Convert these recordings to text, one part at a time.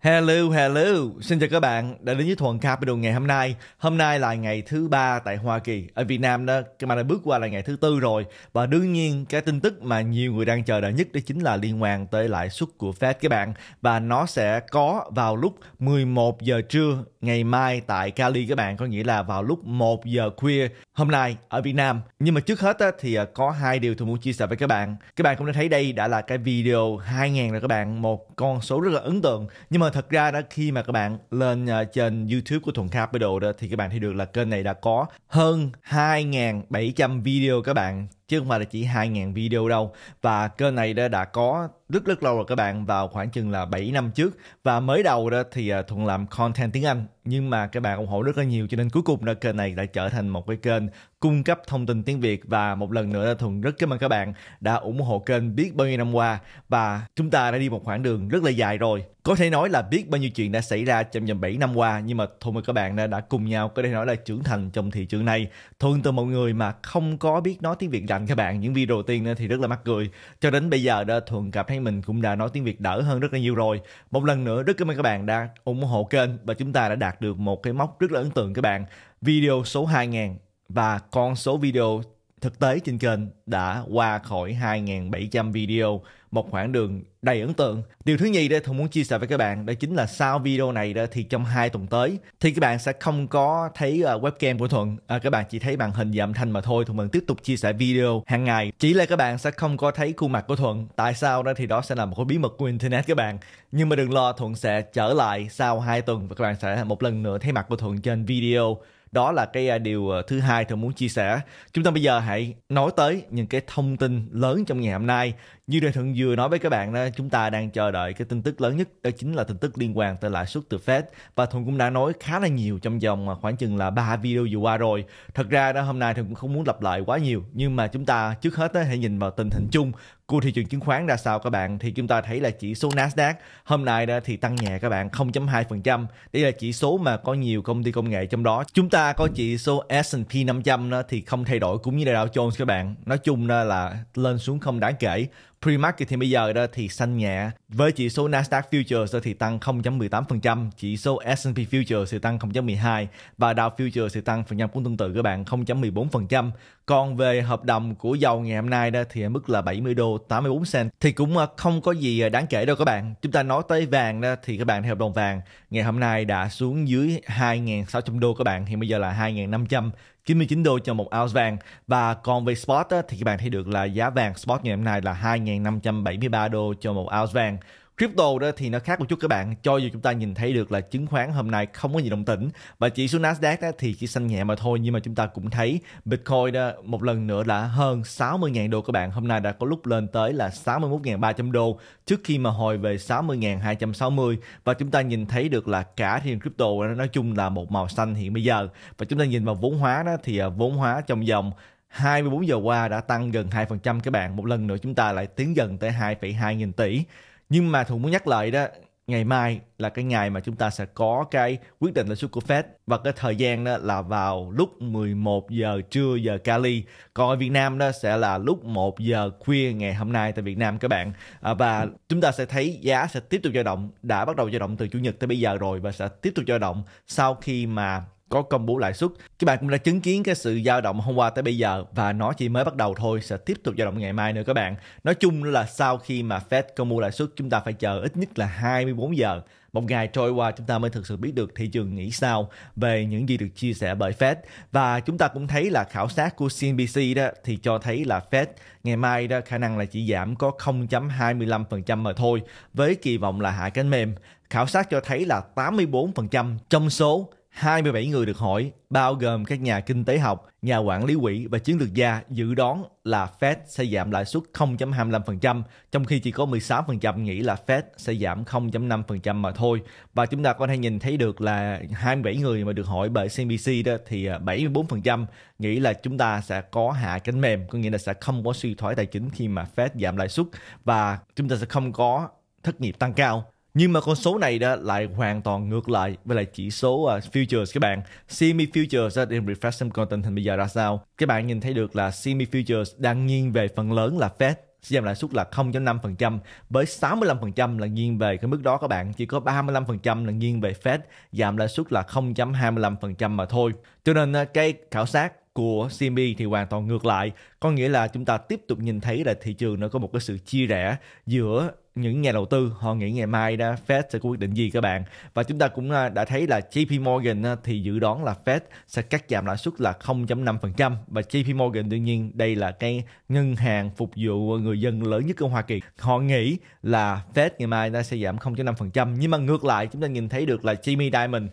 Hello, hello. Xin chào các bạn đã đến với Thuần Capital ngày hôm nay. Hôm nay là ngày thứ ba tại Hoa Kỳ. Ở Việt Nam đó, các bạn đã bước qua là ngày thứ tư rồi. Và đương nhiên, cái tin tức mà nhiều người đang chờ đợi nhất đó chính là liên quan tới lãi suất của Fed các bạn. Và nó sẽ có vào lúc 11 giờ trưa ngày mai tại Cali các bạn, có nghĩa là vào lúc 1 giờ khuya hôm nay ở Việt Nam. Nhưng mà trước hết á, thì à, có hai điều tôi muốn chia sẻ với các bạn. Các bạn cũng đã thấy đây đã là cái video 2000 rồi các bạn, một con số rất là ấn tượng. Nhưng mà thật ra đó khi mà các bạn lên à, trên YouTube của Thuận Capital đó thì các bạn thấy được là kênh này đã có hơn 2700 video các bạn chứ không phải là chỉ 2.000 video đâu và kênh này đã, đã có rất rất lâu rồi các bạn vào khoảng chừng là 7 năm trước và mới đầu đó thì à, Thuận làm content tiếng Anh nhưng mà các bạn ủng hộ rất là nhiều cho nên cuối cùng là kênh này đã trở thành một cái kênh cung cấp thông tin tiếng Việt và một lần nữa là Thuận rất cảm ơn các bạn đã ủng hộ kênh biết bao nhiêu năm qua và chúng ta đã đi một khoảng đường rất là dài rồi có thể nói là biết bao nhiêu chuyện đã xảy ra trong vòng 7 năm qua nhưng mà Thuận và các bạn đã, đã cùng nhau có thể nói là trưởng thành trong thị trường này Thuận từ một người mà không có biết nói tiếng Việt rành các bạn những video đầu tiên thì rất là mắc cười cho đến bây giờ đó Thuận cảm thấy mình cũng đã nói tiếng Việt đỡ hơn rất là nhiều rồi một lần nữa rất cảm ơn các bạn đã ủng hộ kênh và chúng ta đã đạt được một cái mốc rất là ấn tượng các bạn. Video số 2000 và con số video thực tế trên kênh đã qua khỏi 2.700 video một khoảng đường đầy ấn tượng. Điều thứ nhì đây tôi muốn chia sẻ với các bạn đó chính là sau video này đó thì trong hai tuần tới thì các bạn sẽ không có thấy ờ, webcam của Thuận, à, các bạn chỉ thấy màn hình và âm thanh mà thôi. Thuận vẫn tiếp tục chia sẻ video hàng ngày. Chỉ là các bạn sẽ không có thấy khuôn mặt của Thuận. Tại sao đó thì đó sẽ là một cái bí mật của internet các bạn. Nhưng mà đừng lo Thuận sẽ trở lại sau hai tuần và các bạn sẽ một lần nữa thấy mặt của Thuận trên video đó là cái à, điều à, thứ hai tôi muốn chia sẻ chúng ta bây giờ hãy nói tới những cái thông tin lớn trong ngày hôm nay như Lê Thuận vừa nói với các bạn đó, chúng ta đang chờ đợi cái tin tức lớn nhất đó chính là tin tức liên quan tới lãi suất từ Fed và Thuận cũng đã nói khá là nhiều trong vòng à, khoảng chừng là ba video vừa qua rồi. Thật ra đó hôm nay Thuận cũng không muốn lặp lại quá nhiều nhưng mà chúng ta trước hết đó, hãy nhìn vào tình hình chung của thị trường chứng khoán ra sao các bạn thì chúng ta thấy là chỉ số Nasdaq hôm nay đó thì tăng nhẹ các bạn 0.2% đây là chỉ số mà có nhiều công ty công nghệ trong đó chúng ta có chỉ số S&P 500 đó thì không thay đổi cũng như là Dow Jones các bạn nói chung là lên xuống không đáng kể Pre-market thì bây giờ đó thì xanh nhẹ. Với chỉ số Nasdaq Futures thì tăng 0.18%, chỉ số S&P Futures thì tăng 0.12 và Dow Futures thì tăng phần trăm cũng tương tự các bạn 0.14%. Còn về hợp đồng của dầu ngày hôm nay đó thì ở mức là 70 đô 84 cent thì cũng à, không có gì à, đáng kể đâu các bạn. Chúng ta nói tới vàng đó thì các bạn thấy hợp đồng vàng ngày hôm nay đã xuống dưới 2.600 đô các bạn, thì bây giờ là 2.500 99 đô cho một ounce vàng và còn về spot thì các bạn thấy được là giá vàng spot ngày hôm nay là 2.573 đô cho một ounce vàng Crypto đó thì nó khác một chút các bạn, cho dù chúng ta nhìn thấy được là chứng khoán hôm nay không có gì động tĩnh và chỉ số Nasdaq đó thì chỉ xanh nhẹ mà thôi nhưng mà chúng ta cũng thấy Bitcoin đó một lần nữa là hơn 60.000 đô các bạn, hôm nay đã có lúc lên tới là 61.300 đô trước khi mà hồi về 60.260 và chúng ta nhìn thấy được là cả thị trường crypto nói chung là một màu xanh hiện bây giờ và chúng ta nhìn vào vốn hóa đó thì à, vốn hóa trong dòng 24 giờ qua đã tăng gần 2% các bạn. Một lần nữa chúng ta lại tiến dần tới 2,2 nghìn tỷ nhưng mà thùng muốn nhắc lại đó ngày mai là cái ngày mà chúng ta sẽ có cái quyết định lãi suất của Fed và cái thời gian đó là vào lúc 11 giờ trưa giờ Cali còn ở Việt Nam đó sẽ là lúc 1 giờ khuya ngày hôm nay tại Việt Nam các bạn à, và chúng ta sẽ thấy giá sẽ tiếp tục dao động đã bắt đầu dao động từ chủ nhật tới bây giờ rồi và sẽ tiếp tục dao động sau khi mà có công bố lãi suất. Các bạn cũng đã chứng kiến cái sự dao động hôm qua tới bây giờ và nó chỉ mới bắt đầu thôi sẽ tiếp tục dao động ngày mai nữa các bạn. Nói chung là sau khi mà Fed công bố lãi suất chúng ta phải chờ ít nhất là 24 giờ. Một ngày trôi qua chúng ta mới thực sự biết được thị trường nghĩ sao về những gì được chia sẻ bởi Fed và chúng ta cũng thấy là khảo sát của CNBC đó thì cho thấy là Fed ngày mai đó khả năng là chỉ giảm có 0.25% mà thôi với kỳ vọng là hạ cánh mềm. Khảo sát cho thấy là 84% trong số 27 người được hỏi, bao gồm các nhà kinh tế học, nhà quản lý quỹ và chiến lược gia dự đoán là Fed sẽ giảm lãi suất 0.25%, trong khi chỉ có 16% nghĩ là Fed sẽ giảm 0.5% mà thôi. Và chúng ta có thể nhìn thấy được là 27 người mà được hỏi bởi CNBC đó thì 74% à, nghĩ là chúng ta sẽ có hạ cánh mềm, có nghĩa là sẽ không có suy thoái tài chính khi mà Fed giảm lãi suất và chúng ta sẽ không có thất nghiệp tăng cao nhưng mà con số này đó lại hoàn toàn ngược lại với lại chỉ số uh, futures các bạn Semi futures uh, em refresh xem content thành bây giờ ra sao các bạn nhìn thấy được là semi futures đang nghiêng về phần lớn là Fed sẽ giảm lãi suất là 0.5% với 65% là nghiêng về cái mức đó các bạn chỉ có 35% là nghiêng về Fed giảm lãi suất là 0.25% mà thôi cho nên à, cái khảo sát của CME thì hoàn toàn ngược lại có nghĩa là chúng ta tiếp tục nhìn thấy là thị trường nó có một cái sự chia rẽ giữa những nhà đầu tư họ nghĩ ngày mai đã Fed sẽ quyết định gì các bạn và chúng ta cũng à, đã thấy là JP Morgan à, thì dự đoán là Fed sẽ cắt giảm lãi suất là 0.5% và JP Morgan đương nhiên đây là cái ngân hàng phục vụ người dân lớn nhất ở Hoa Kỳ họ nghĩ là Fed ngày mai đã sẽ giảm 0.5% nhưng mà ngược lại chúng ta nhìn thấy được là Jamie Dimon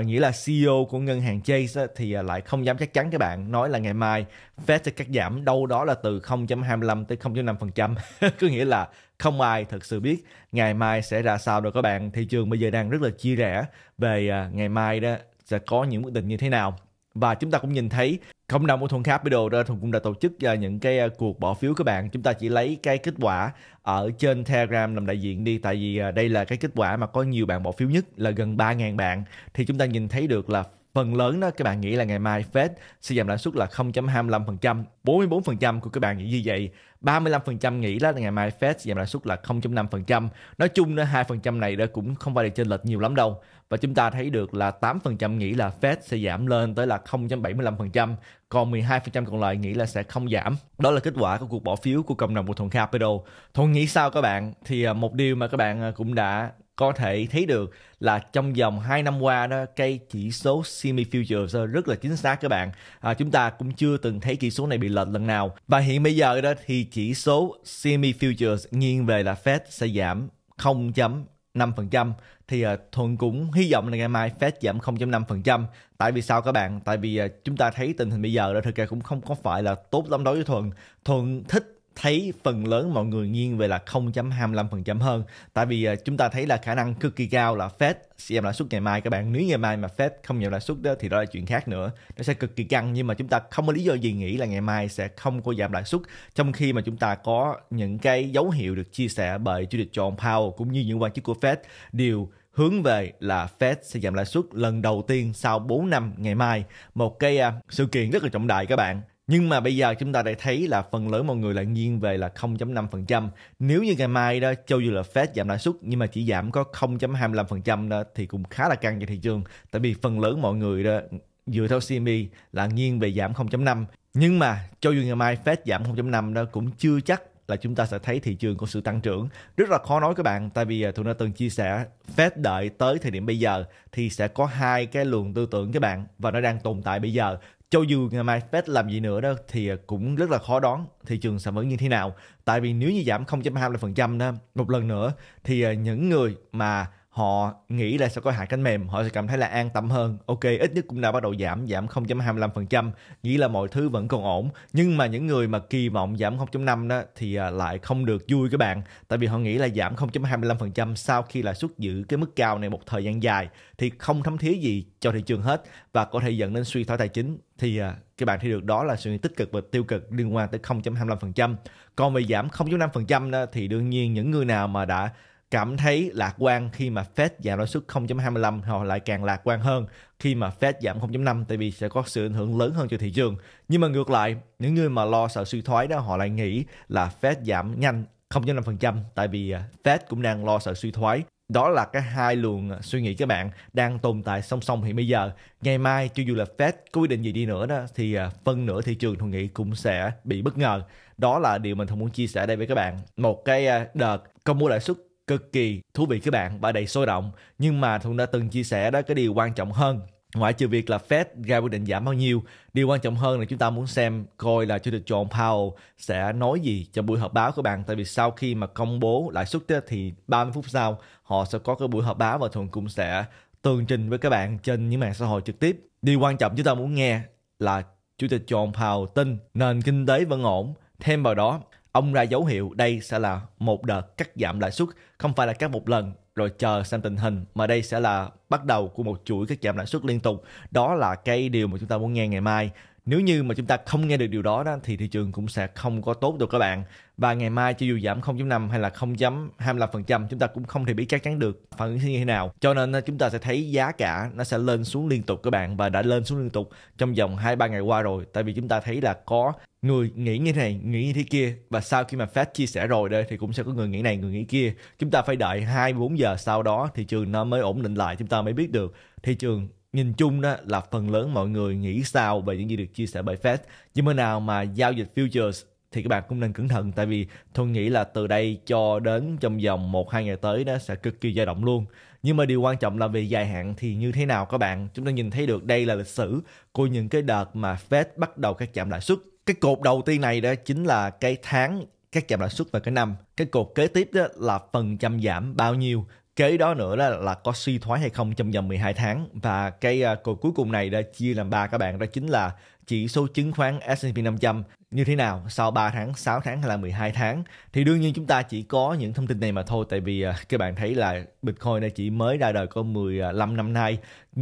uh, nghĩa là CEO của ngân hàng Chase thì lại không dám chắc chắn các bạn nói là ngày mai Fed sẽ cắt giảm đâu đó là từ 0.25 tới 0.5% có nghĩa là không ai thực sự biết ngày mai sẽ ra sao đâu các bạn thị trường bây giờ đang rất là chia rẽ về à, ngày mai đó sẽ có những quyết định như thế nào và chúng ta cũng nhìn thấy cộng đồng của thuận capital đó cũng đã tổ chức à, những cái à, cuộc bỏ phiếu các bạn chúng ta chỉ lấy cái kết quả ở trên telegram làm đại diện đi tại vì đây là cái kết quả mà có nhiều bạn bỏ phiếu nhất là gần 3.000 bạn thì chúng ta nhìn thấy được là phần lớn đó các bạn nghĩ là ngày mai Fed sẽ giảm lãi suất là 0.25%, 44% của các bạn nghĩ như vậy 35% nghĩ là ngày mai Fed giảm lãi suất là 0.5%. Nói chung hai 2% này đó cũng không phải là trên lệch nhiều lắm đâu. Và chúng ta thấy được là 8% nghĩ là Fed sẽ giảm lên tới là 0.75%, còn 12% còn lại nghĩ là sẽ không giảm. Đó là kết quả của cuộc bỏ phiếu của cộng đồng của thùng Capital. Thuận nghĩ sao các bạn? Thì à, một điều mà các bạn à, cũng đã có thể thấy được là trong vòng 2 năm qua đó cái chỉ số semi futures rất là chính xác các bạn à, chúng ta cũng chưa từng thấy chỉ số này bị lệch lần nào và hiện bây giờ đó thì chỉ số semi futures nghiêng về là Fed sẽ giảm 0.5% thì uh, thuận cũng hy vọng là ngày mai Fed giảm 0.5% tại vì sao các bạn tại vì uh, chúng ta thấy tình hình bây giờ đó thực ra cũng không có phải là tốt lắm đối với thuận thuận thích thấy phần lớn mọi người nghiêng về là 0.25% hơn. Tại vì ờ, chúng ta thấy là khả năng cực kỳ cao là Fed sẽ giảm lãi suất ngày mai các bạn. Nếu ngày mai mà Fed không giảm lãi suất đó thì đó là chuyện khác nữa. Nó sẽ cực kỳ căng nhưng mà chúng ta không có lý do gì nghĩ là ngày mai sẽ không có giảm lãi suất trong khi mà chúng ta có những cái dấu hiệu được chia sẻ bởi Chủ tịch John Powell cũng như những quan chức của Fed đều hướng về là Fed sẽ giảm lãi suất lần đầu tiên sau 4 năm ngày mai. Một cái à, sự kiện rất là trọng đại các bạn. Nhưng mà bây giờ chúng ta đã thấy là phần lớn mọi người lại nghiêng về là 0.5%. Nếu như ngày mai đó, cho dù là Fed giảm lãi suất nhưng mà chỉ giảm có 0.25% đó thì cũng khá là căng cho thị trường. Tại vì phần lớn mọi người đó dựa theo CME là nghiêng về giảm 0.5. Nhưng mà cho dù ngày mai Fed giảm 0.5 đó cũng chưa chắc là chúng ta sẽ thấy thị trường có sự tăng trưởng rất là khó nói các bạn tại vì tôi đã từng chia sẻ Fed đợi tới thời điểm bây giờ thì sẽ có hai cái luồng tư tưởng các bạn và nó đang tồn tại bây giờ cho dù ngày mai Fed làm gì nữa đó thì cũng rất là khó đoán thị trường sẽ vẫn như thế nào. Tại vì nếu như giảm 0.25% đó một lần nữa thì ờ, những người mà họ nghĩ là sẽ có hạ cánh mềm họ sẽ cảm thấy là an tâm hơn ok ít nhất cũng đã bắt đầu giảm giảm 0.25% nghĩ là mọi thứ vẫn còn ổn nhưng mà những người mà kỳ vọng giảm 0.5 đó thì à, lại không được vui các bạn tại vì họ nghĩ là giảm 0.25% sau khi là xuất giữ cái mức cao này một thời gian dài thì không thấm thía gì cho thị trường hết và có thể dẫn đến suy thoái tài chính thì à, các bạn thấy được đó là sự tích cực và tiêu cực liên quan tới 0.25% còn về giảm 0.5% thì đương nhiên những người nào mà đã cảm thấy lạc quan khi mà Fed giảm lãi suất 0.25 họ lại càng lạc quan hơn khi mà Fed giảm 0.5 tại vì sẽ có sự ảnh hưởng lớn hơn cho thị trường. Nhưng mà ngược lại, những người mà lo sợ suy thoái đó họ lại nghĩ là Fed giảm nhanh 0.5% tại vì à, Fed cũng đang lo sợ suy thoái. Đó là cái hai luồng suy nghĩ các bạn đang tồn tại song song hiện bây giờ. Ngày mai cho dù là Fed có quyết định gì đi nữa đó thì à, phân nửa thị trường tôi nghĩ cũng sẽ bị bất ngờ. Đó là điều mình không muốn chia sẻ đây với các bạn. Một cái à, đợt công bố lãi suất cực kỳ thú vị các bạn và đầy sôi động nhưng mà thuận đã từng chia sẻ đó cái điều quan trọng hơn ngoại trừ việc là Fed ra quyết định giảm bao nhiêu điều quan trọng hơn là chúng ta muốn xem coi là chủ tịch John Powell sẽ nói gì trong buổi họp báo của bạn tại vì sau khi mà công bố lãi suất thì 30 phút sau họ sẽ có cái buổi họp báo và thường cũng sẽ tường trình với các bạn trên những mạng xã hội trực tiếp điều quan trọng chúng ta muốn nghe là chủ tịch John Powell tin nền kinh tế vẫn ổn thêm vào đó Ông ra dấu hiệu đây sẽ là một đợt cắt giảm lãi suất, không phải là cắt một lần rồi chờ xem tình hình mà đây sẽ là bắt đầu của một chuỗi các giảm lãi suất liên tục đó là cái điều mà chúng ta muốn nghe ngày mai nếu như mà chúng ta không nghe được điều đó, đó thì thị trường cũng sẽ không có tốt được các bạn và ngày mai cho dù giảm 0.5 hay là 0.25% chúng ta cũng không thể biết chắc chắn được phản ứng như thế nào cho nên ờ, chúng ta sẽ thấy giá cả nó sẽ lên xuống liên tục các bạn và đã lên xuống liên tục trong vòng 2-3 ngày qua rồi tại vì chúng ta thấy là có người nghĩ như này nghĩ như thế kia và sau khi mà Fed chia sẻ rồi đây thì cũng sẽ có người nghĩ này người nghĩ kia chúng ta phải đợi hai bốn giờ sau đó thị trường nó mới ổn định lại chúng ta mới biết được thị trường nhìn chung đó là phần lớn mọi người nghĩ sao về những gì được chia sẻ bởi Fed nhưng mà nào mà giao dịch futures thì các bạn cũng nên cẩn thận tại vì tôi nghĩ là từ đây cho đến trong vòng 1 2 ngày tới nó sẽ cực kỳ dao động luôn. Nhưng mà điều quan trọng là về dài hạn thì như thế nào các bạn? Chúng ta nhìn thấy được đây là lịch sử của những cái đợt mà Fed bắt đầu các giảm lãi suất cái cột đầu tiên này đó chính là cái tháng các giảm lãi suất và cái năm cái cột kế tiếp đó là phần trăm giảm bao nhiêu kế đó nữa là, là có suy thoái hay không trong vòng 12 tháng và cái à, cột cuối cùng này đã chia làm ba các bạn đó chính là chỉ số chứng khoán S&P 500 như thế nào sau 3 tháng, 6 tháng hay là 12 tháng thì đương nhiên chúng ta chỉ có những thông tin này mà thôi tại vì à, các bạn thấy là Bitcoin này chỉ mới ra đời có 15 năm nay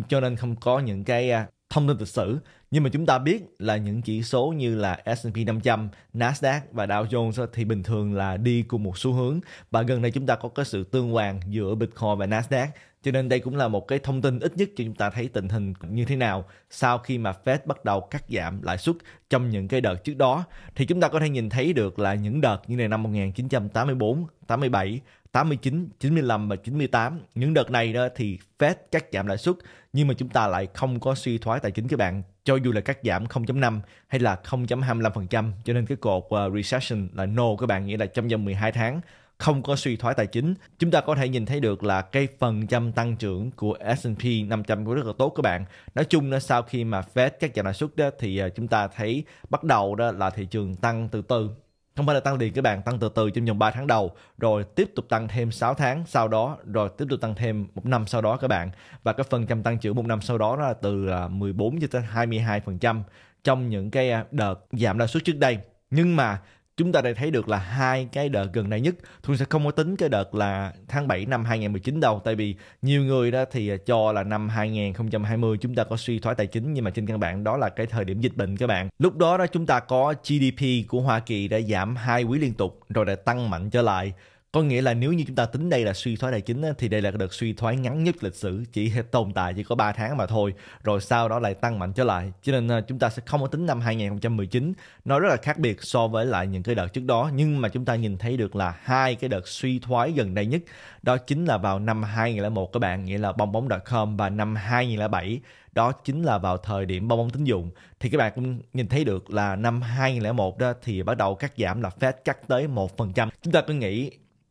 cho nên không có những cái à, thông tin lịch sử. Nhưng mà chúng ta biết là những chỉ số như là S&P 500, Nasdaq và Dow Jones thì bình thường là đi cùng một xu hướng và gần đây chúng ta có cái sự tương quan giữa Bitcoin và Nasdaq. Cho nên đây cũng là một cái thông tin ít nhất cho chúng ta thấy tình hình như thế nào sau khi mà Fed bắt đầu cắt giảm lãi suất trong những cái đợt trước đó. Thì chúng ta có thể nhìn thấy được là những đợt như này năm 1984, 87 89, 95 và 98. Những đợt này đó thì Fed cắt giảm lãi suất nhưng mà chúng ta lại không có suy thoái tài chính các bạn. Cho dù là cắt giảm 0.5 hay là 0.25% cho nên cái cột ờ, recession là no các bạn nghĩa là trong vòng 12 tháng không có suy thoái tài chính. Chúng ta có thể nhìn thấy được là cái phần trăm tăng trưởng của S&P 500 cũng rất là tốt các bạn. Nói chung là sau khi mà Fed cắt giảm lãi suất đó thì ờ, chúng ta thấy bắt đầu đó là thị trường tăng từ từ không phải là tăng liền các bạn, tăng từ từ trong vòng 3 tháng đầu, rồi tiếp tục tăng thêm 6 tháng sau đó, rồi tiếp tục tăng thêm một năm sau đó các bạn. Và cái phần trăm tăng trưởng một năm sau đó là từ 14 à, cho tới 22% phần trăm trong những cái à, đợt giảm lãi suất trước đây. Nhưng mà chúng ta đã thấy được là hai cái đợt gần đây nhất Thuận sẽ không có tính cái đợt là tháng 7 năm 2019 đâu tại vì nhiều người đó thì à, cho là năm 2020 chúng ta có suy thoái tài chính nhưng mà trên căn bản đó là cái thời điểm dịch bệnh các bạn lúc đó đó chúng ta có GDP của Hoa Kỳ đã giảm hai quý liên tục rồi đã tăng mạnh trở lại có nghĩa là nếu như chúng ta tính đây là suy thoái tài chính thì đây là đợt suy thoái ngắn nhất lịch sử chỉ tồn tại chỉ có 3 tháng mà thôi rồi sau đó lại tăng mạnh trở lại cho nên à, chúng ta sẽ không có tính năm 2019 nó rất là khác biệt so với lại những cái đợt trước đó nhưng mà chúng ta nhìn thấy được là hai cái đợt suy thoái gần đây nhất đó chính là vào năm 2001 các bạn nghĩa là bong bóng.com và năm 2007 đó chính là vào thời điểm bong bóng tín dụng thì các bạn cũng nhìn thấy được là năm 2001 đó thì bắt đầu cắt giảm là Fed cắt tới 1%. Chúng ta cứ nghĩ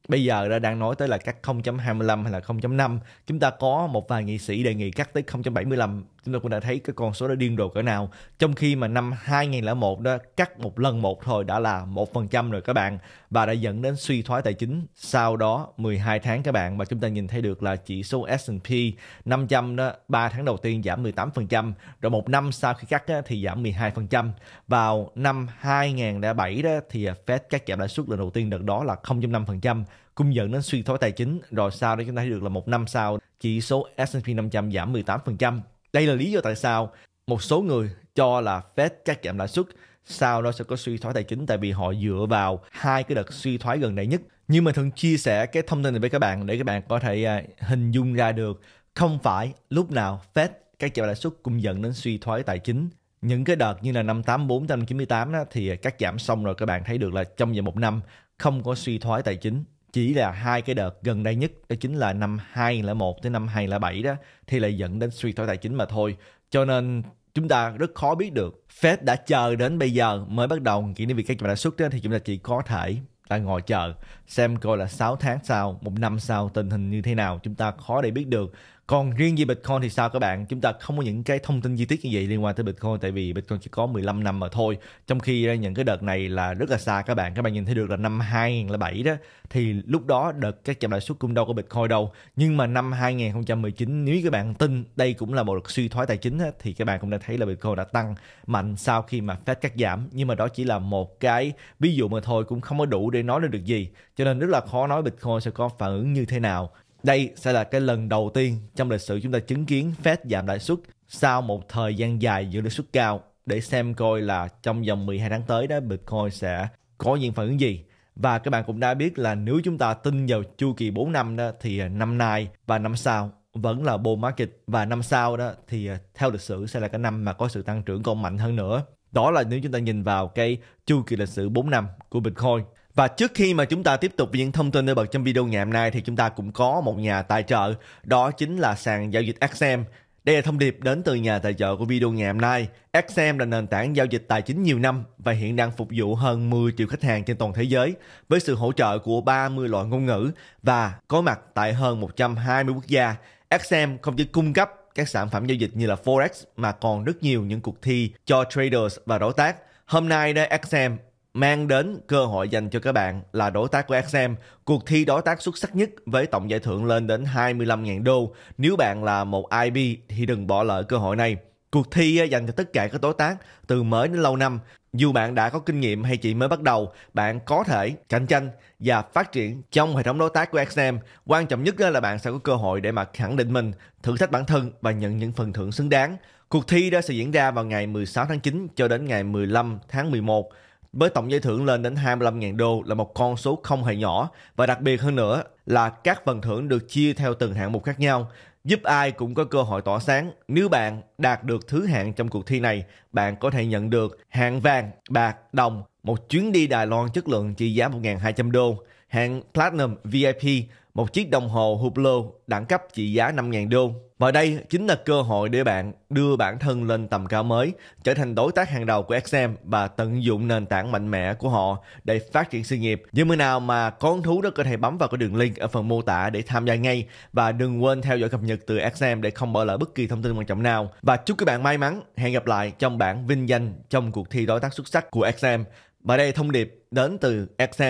bây giờ đã đang nói tới là cắt 0.25 hay là 0.5 chúng ta có một vài nghị sĩ đề nghị cắt tới 0.75 chúng ta cũng đã thấy cái con số đó điên rồ cỡ nào trong khi mà năm 2001 đó cắt một lần một thôi đã là một phần trăm rồi các bạn và đã dẫn đến suy thoái tài chính sau đó 12 tháng các bạn và chúng ta nhìn thấy được là chỉ số S&P 500 đó 3 tháng đầu tiên giảm 18% rồi một năm sau khi cắt đó, thì giảm 12% vào năm 2007 đó thì Fed cắt giảm lãi suất lần đầu tiên đợt đó là 0.5% cũng dẫn đến suy thoái tài chính rồi sau đó chúng ta thấy được là một năm sau chỉ số S&P 500 giảm 18%. Đây là lý do tại sao một số người cho là Fed cắt giảm lãi suất sau nó sẽ có suy thoái tài chính tại vì họ dựa vào hai cái đợt suy thoái gần đây nhất. Nhưng mà thường chia sẻ cái thông tin này với các bạn để các bạn có thể à, hình dung ra được không phải lúc nào Fed cắt giảm lãi suất cũng dẫn đến suy thoái tài chính. Những cái đợt như là năm 84, 98 đó, thì cắt giảm xong rồi các bạn thấy được là trong vòng một năm không có suy thoái tài chính chỉ là hai cái đợt gần đây nhất đó chính là năm 2001 tới năm 2007 đó thì lại dẫn đến suy thoái tài chính mà thôi. Cho nên chúng ta rất khó biết được Fed đã chờ đến bây giờ mới bắt đầu kỷ niệm việc các lãi xuất đó thì chúng ta chỉ có thể là ngồi chờ xem coi là 6 tháng sau, một năm sau tình hình như thế nào chúng ta khó để biết được còn riêng về Bitcoin thì sao các bạn? Chúng ta không có những cái thông tin chi tiết như vậy liên quan tới Bitcoin tại vì Bitcoin chỉ có 15 năm mà thôi. Trong khi những cái đợt này là rất là xa các bạn. Các bạn nhìn thấy được là năm 2007 đó thì lúc đó đợt các chậm lãi suất cung đâu có Bitcoin đâu. Nhưng mà năm 2019 nếu các bạn tin đây cũng là một đợt suy thoái tài chính đó, thì các bạn cũng đã thấy là Bitcoin đã tăng mạnh sau khi mà Fed cắt giảm. Nhưng mà đó chỉ là một cái ví dụ mà thôi cũng không có đủ để nói lên được gì. Cho nên rất là khó nói Bitcoin sẽ có phản ứng như thế nào đây sẽ là cái lần đầu tiên trong lịch sử chúng ta chứng kiến Fed giảm lãi suất sau một thời gian dài giữ lãi suất cao để xem coi là trong vòng 12 tháng tới đó Bitcoin sẽ có những phản ứng gì. Và các bạn cũng đã biết là nếu chúng ta tin vào chu kỳ 4 năm đó thì à, năm nay và năm sau vẫn là bull market và năm sau đó thì à, theo lịch sử sẽ là cái năm mà có sự tăng trưởng còn mạnh hơn nữa. Đó là nếu chúng ta nhìn vào cái chu kỳ lịch sử 4 năm của Bitcoin. Và trước khi mà chúng ta tiếp tục những thông tin nổi bật trong video ngày hôm nay thì chúng ta cũng có một nhà tài trợ, đó chính là sàn giao dịch Axem. Đây là thông điệp đến từ nhà tài trợ của video ngày hôm nay. Axem là nền tảng giao dịch tài chính nhiều năm và hiện đang phục vụ hơn 10 triệu khách hàng trên toàn thế giới với sự hỗ trợ của 30 loại ngôn ngữ và có mặt tại hơn 120 quốc gia. Axem không chỉ cung cấp các sản phẩm giao dịch như là Forex mà còn rất nhiều những cuộc thi cho traders và đối tác. Hôm nay, đây Axem mang đến cơ hội dành cho các bạn là đối tác của XM, cuộc thi đối tác xuất sắc nhất với tổng giải thưởng lên đến 25.000 đô. Nếu bạn là một IB thì đừng bỏ lỡ cơ hội này. Cuộc thi ờ, dành cho tất cả các đối tác từ mới đến lâu năm. Dù bạn đã có kinh nghiệm hay chỉ mới bắt đầu, bạn có thể cạnh tranh và phát triển trong hệ thống đối tác của XM. Quan trọng nhất ờ, là bạn sẽ có cơ hội để mà khẳng định mình, thử thách bản thân và nhận những phần thưởng xứng đáng. Cuộc thi đã sẽ diễn ra vào ngày 16 tháng 9 cho đến ngày 15 tháng 11 với tổng giải thưởng lên đến 25.000 đô là một con số không hề nhỏ và đặc biệt hơn nữa là các phần thưởng được chia theo từng hạng mục khác nhau, giúp ai cũng có cơ hội tỏa sáng. Nếu bạn đạt được thứ hạng trong cuộc thi này, bạn có thể nhận được hạng vàng, bạc, đồng, một chuyến đi Đài Loan chất lượng trị giá 1.200 đô, hạng Platinum VIP, một chiếc đồng hồ Hublot đẳng cấp trị giá 5.000 đô. Và đây chính là cơ hội để bạn đưa bản thân lên tầm cao mới, trở thành đối tác hàng đầu của XM và tận dụng nền tảng mạnh mẽ của họ để phát triển sự nghiệp. nào mà có hứng thú đó có thể bấm vào cái đường link ở phần mô tả để tham gia ngay và đừng quên theo dõi cập nhật từ XM để không bỏ lỡ bất kỳ thông tin quan trọng nào. Và chúc các bạn may mắn, hẹn gặp lại trong bản vinh danh trong cuộc thi đối tác xuất sắc của XM. Và đây thông điệp đến từ XM.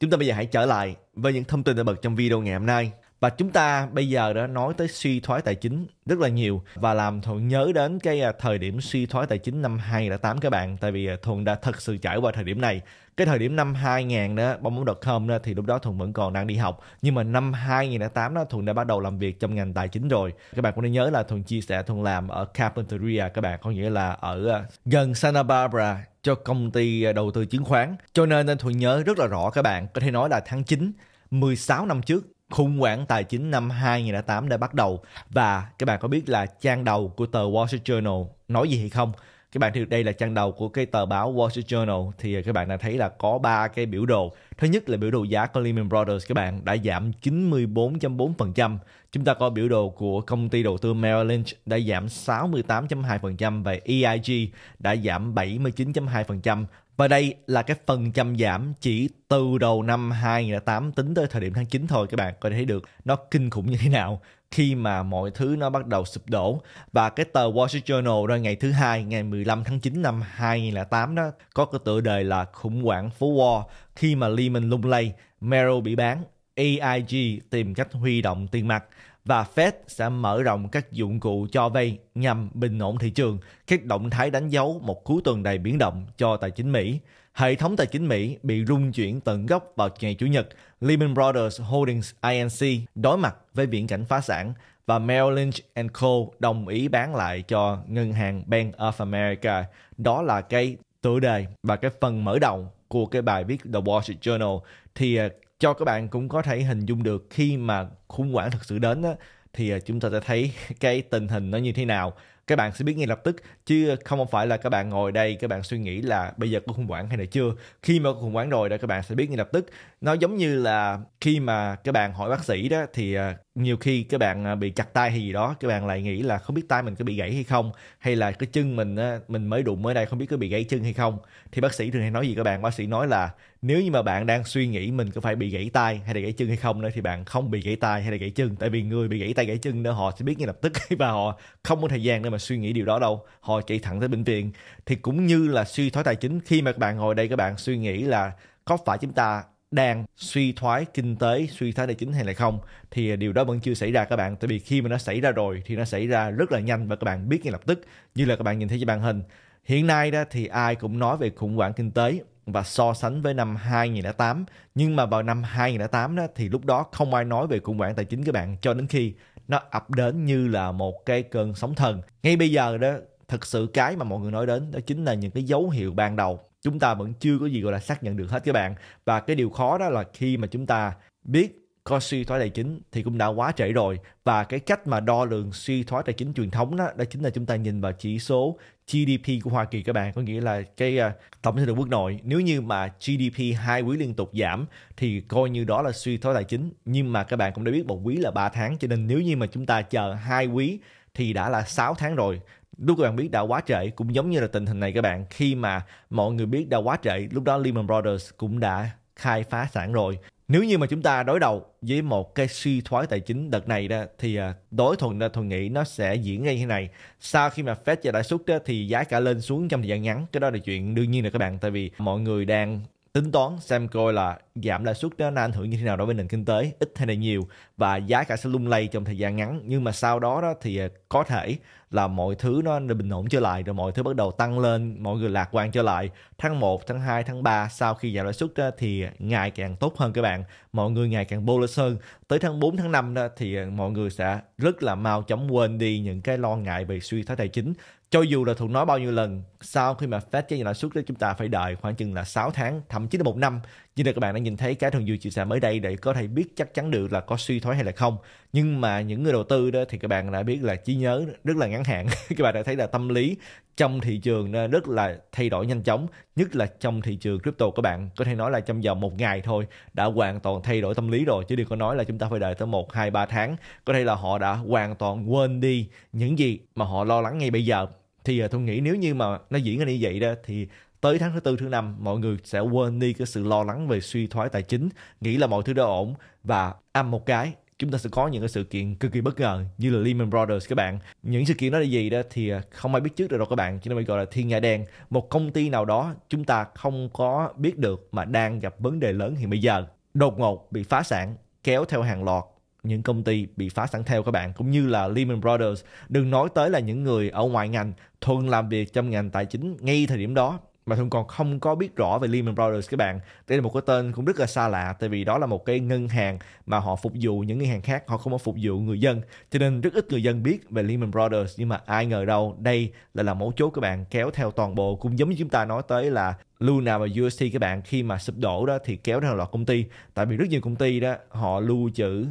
Chúng ta bây giờ hãy trở lại với những thông tin nổi bật trong video ngày hôm nay và chúng ta bây giờ đã nói tới suy thoái tài chính rất là nhiều và làm thuận nhớ đến cái à, thời điểm suy thoái tài chính năm 2008 các bạn tại vì à, thuận đã thật sự trải qua thời điểm này cái thời điểm năm 2000 đó bóng bóng com đó thì lúc đó thuận vẫn còn đang đi học nhưng mà năm 2008 đó thuận đã bắt đầu làm việc trong ngành tài chính rồi các bạn cũng nên nhớ là thuận chia sẻ thuận làm ở Carpinteria các bạn có nghĩa là ở à, gần Santa Barbara cho công ty đầu tư chứng khoán cho nên nên thuận nhớ rất là rõ các bạn có thể nói là tháng 9 16 năm trước khủng hoảng tài chính năm 2008 đã bắt đầu và các bạn có biết là trang đầu của tờ Wall Street Journal nói gì hay không? Các bạn thì đây là trang đầu của cái tờ báo Wall Street Journal thì các bạn đã thấy là có ba cái biểu đồ. Thứ nhất là biểu đồ giá của Lehman Brothers các bạn đã giảm 94.4%. Chúng ta có biểu đồ của công ty đầu tư Merrill Lynch đã giảm 68.2% và EIG đã giảm 79.2% và đây là cái phần chậm giảm chỉ từ đầu năm 2008 tính tới thời điểm tháng 9 thôi các bạn có thể thấy được nó kinh khủng như thế nào khi mà mọi thứ nó bắt đầu sụp đổ và cái tờ Wall Street Journal ra ngày thứ hai ngày 15 tháng 9 năm 2008 đó có cái tựa đề là khủng hoảng phố Wall khi mà Lehman lung lay, Merrill bị bán, AIG tìm cách huy động tiền mặt và Fed sẽ mở rộng các dụng cụ cho vay nhằm bình ổn thị trường, các động thái đánh dấu một cuối tuần đầy biến động cho tài chính Mỹ. Hệ thống tài chính Mỹ bị rung chuyển tận gốc vào ngày Chủ nhật. Lehman Brothers Holdings Inc. đối mặt với viễn cảnh phá sản và Merrill Lynch Co. đồng ý bán lại cho ngân hàng Bank of America. Đó là cái tựa đề và cái phần mở đầu của cái bài viết The Wall Street Journal thì à, cho các bạn cũng có thể hình dung được khi mà khủng hoảng thực sự đến á, thì ờ, chúng ta sẽ thấy cái tình hình nó như thế nào các bạn sẽ biết ngay lập tức chứ không phải là các bạn ngồi đây các bạn suy nghĩ là bây giờ có khủng hoảng hay là chưa khi mà có khủng hoảng rồi đó các bạn sẽ biết ngay lập tức nó giống như là khi mà các bạn hỏi bác sĩ đó thì ờ, nhiều khi các bạn à, bị chặt tay hay gì đó các bạn lại nghĩ là không biết tay mình có bị gãy hay không hay là cái chân mình mình mới đụng mới đây không biết có bị gãy chân hay không thì bác sĩ thường hay nói gì các bạn bác sĩ nói là nếu như mà bạn đang suy nghĩ mình có phải bị gãy tay hay là gãy chân hay không nữa thì bạn không bị gãy tay hay là gãy chân tại vì người bị gãy tay gãy chân nữa họ sẽ biết ngay lập tức và họ không có thời gian để mà suy nghĩ điều đó đâu họ chạy thẳng tới bệnh viện thì cũng như là suy thoái tài chính khi mà các bạn ngồi đây các bạn suy nghĩ là có phải chúng ta đang suy thoái kinh tế, suy thoái tài chính hay là không thì à, điều đó vẫn chưa xảy ra các bạn tại vì khi mà nó xảy ra rồi thì nó xảy ra rất là nhanh và các bạn biết ngay lập tức như là các bạn nhìn thấy trên màn hình. Hiện nay đó thì ai cũng nói về khủng hoảng kinh tế và so sánh với năm 2008 nhưng mà vào năm 2008 đó thì lúc đó không ai nói về khủng hoảng tài chính các bạn cho đến khi nó ập đến như là một cái cơn sóng thần. Ngay bây giờ đó thực sự cái mà mọi người nói đến đó chính là những cái dấu hiệu ban đầu chúng ta vẫn chưa có gì gọi là xác nhận được hết các bạn và cái điều khó đó là khi mà chúng ta biết có suy thoái tài chính thì cũng đã quá trễ rồi và cái cách mà đo lường suy thoái tài chính truyền thống đó đó chính là chúng ta nhìn vào chỉ số GDP của Hoa Kỳ các bạn có nghĩa là cái uh, tổng sản lượng quốc nội nếu như mà GDP hai quý liên tục giảm thì coi như đó là suy thoái tài chính nhưng mà các bạn cũng đã biết một quý là 3 tháng cho nên nếu như mà chúng ta chờ hai quý thì đã là 6 tháng rồi lúc các bạn biết đã quá trễ cũng giống như là tình hình này các bạn khi mà mọi người biết đã quá trễ lúc đó Lehman Brothers cũng đã khai phá sản rồi nếu như mà chúng ta đối đầu với một cái suy thoái tài chính đợt này đó thì à, đối thuận ra thuận nghĩ nó sẽ diễn ngay như thế này sau khi mà Fed và lãi suất thì giá cả lên xuống trong thời gian ngắn cái đó là chuyện đương nhiên là các bạn tại vì mọi người đang tính toán xem coi là giảm lãi suất đó nó ảnh hưởng như thế nào đối với nền kinh tế ít hay là nhiều và giá cả sẽ lung lay trong thời gian ngắn nhưng mà sau đó đó thì à, có thể là mọi thứ nó được bình ổn trở lại rồi mọi thứ bắt đầu tăng lên mọi người lạc quan trở lại tháng 1, tháng 2, tháng 3 sau khi giảm lãi suất thì ngày càng tốt hơn các bạn mọi người ngày càng bullish hơn tới tháng 4, tháng 5 đó, thì mọi người sẽ rất là mau chóng quên đi những cái lo ngại về suy thoái tài chính cho dù là thuộc nói bao nhiêu lần sau khi mà Fed cái lãi suất đó chúng ta phải đợi khoảng chừng là 6 tháng thậm chí là một năm như là các bạn đã nhìn thấy cái thường dư chia sẻ mới đây để có thể biết chắc chắn được là có suy thoái hay là không nhưng mà những người đầu tư đó thì các bạn đã biết là trí nhớ rất là ngắn hạn các bạn đã thấy là tâm lý trong thị trường rất là thay đổi nhanh chóng nhất là trong thị trường crypto các bạn có thể nói là trong vòng một ngày thôi đã hoàn toàn thay đổi tâm lý rồi chứ đừng có nói là chúng ta phải đợi tới một hai ba tháng có thể là họ đã hoàn toàn quên đi những gì mà họ lo lắng ngay bây giờ thì à, tôi nghĩ nếu như mà nó diễn ra như vậy đó thì tới tháng thứ tư thứ năm mọi người sẽ quên đi cái sự lo lắng về suy thoái tài chính nghĩ là mọi thứ đã ổn và âm một cái chúng ta sẽ có những cái sự kiện cực kỳ bất ngờ như là Lehman Brothers các bạn những sự kiện đó là gì đó thì à, không ai biết trước được đâu các bạn cho nên mình gọi là thiên nga đen một công ty nào đó chúng ta không có biết được mà đang gặp vấn đề lớn hiện bây giờ đột ngột bị phá sản kéo theo hàng loạt những công ty bị phá sản theo các bạn cũng như là Lehman Brothers đừng nói tới là những người ở ngoài ngành thuần làm việc trong ngành tài chính ngay thời điểm đó mà thường còn không có biết rõ về Lehman Brothers các bạn đây là một cái tên cũng rất là xa lạ tại vì đó là một cái ngân hàng mà họ phục vụ những ngân hàng khác họ không có phục vụ người dân cho nên rất ít người dân biết về Lehman Brothers nhưng mà ai ngờ đâu đây là là mấu chốt các bạn kéo theo toàn bộ cũng giống như chúng ta nói tới là Luna và UST các bạn khi mà sụp đổ đó thì kéo theo loạt công ty tại vì rất nhiều công ty đó họ lưu trữ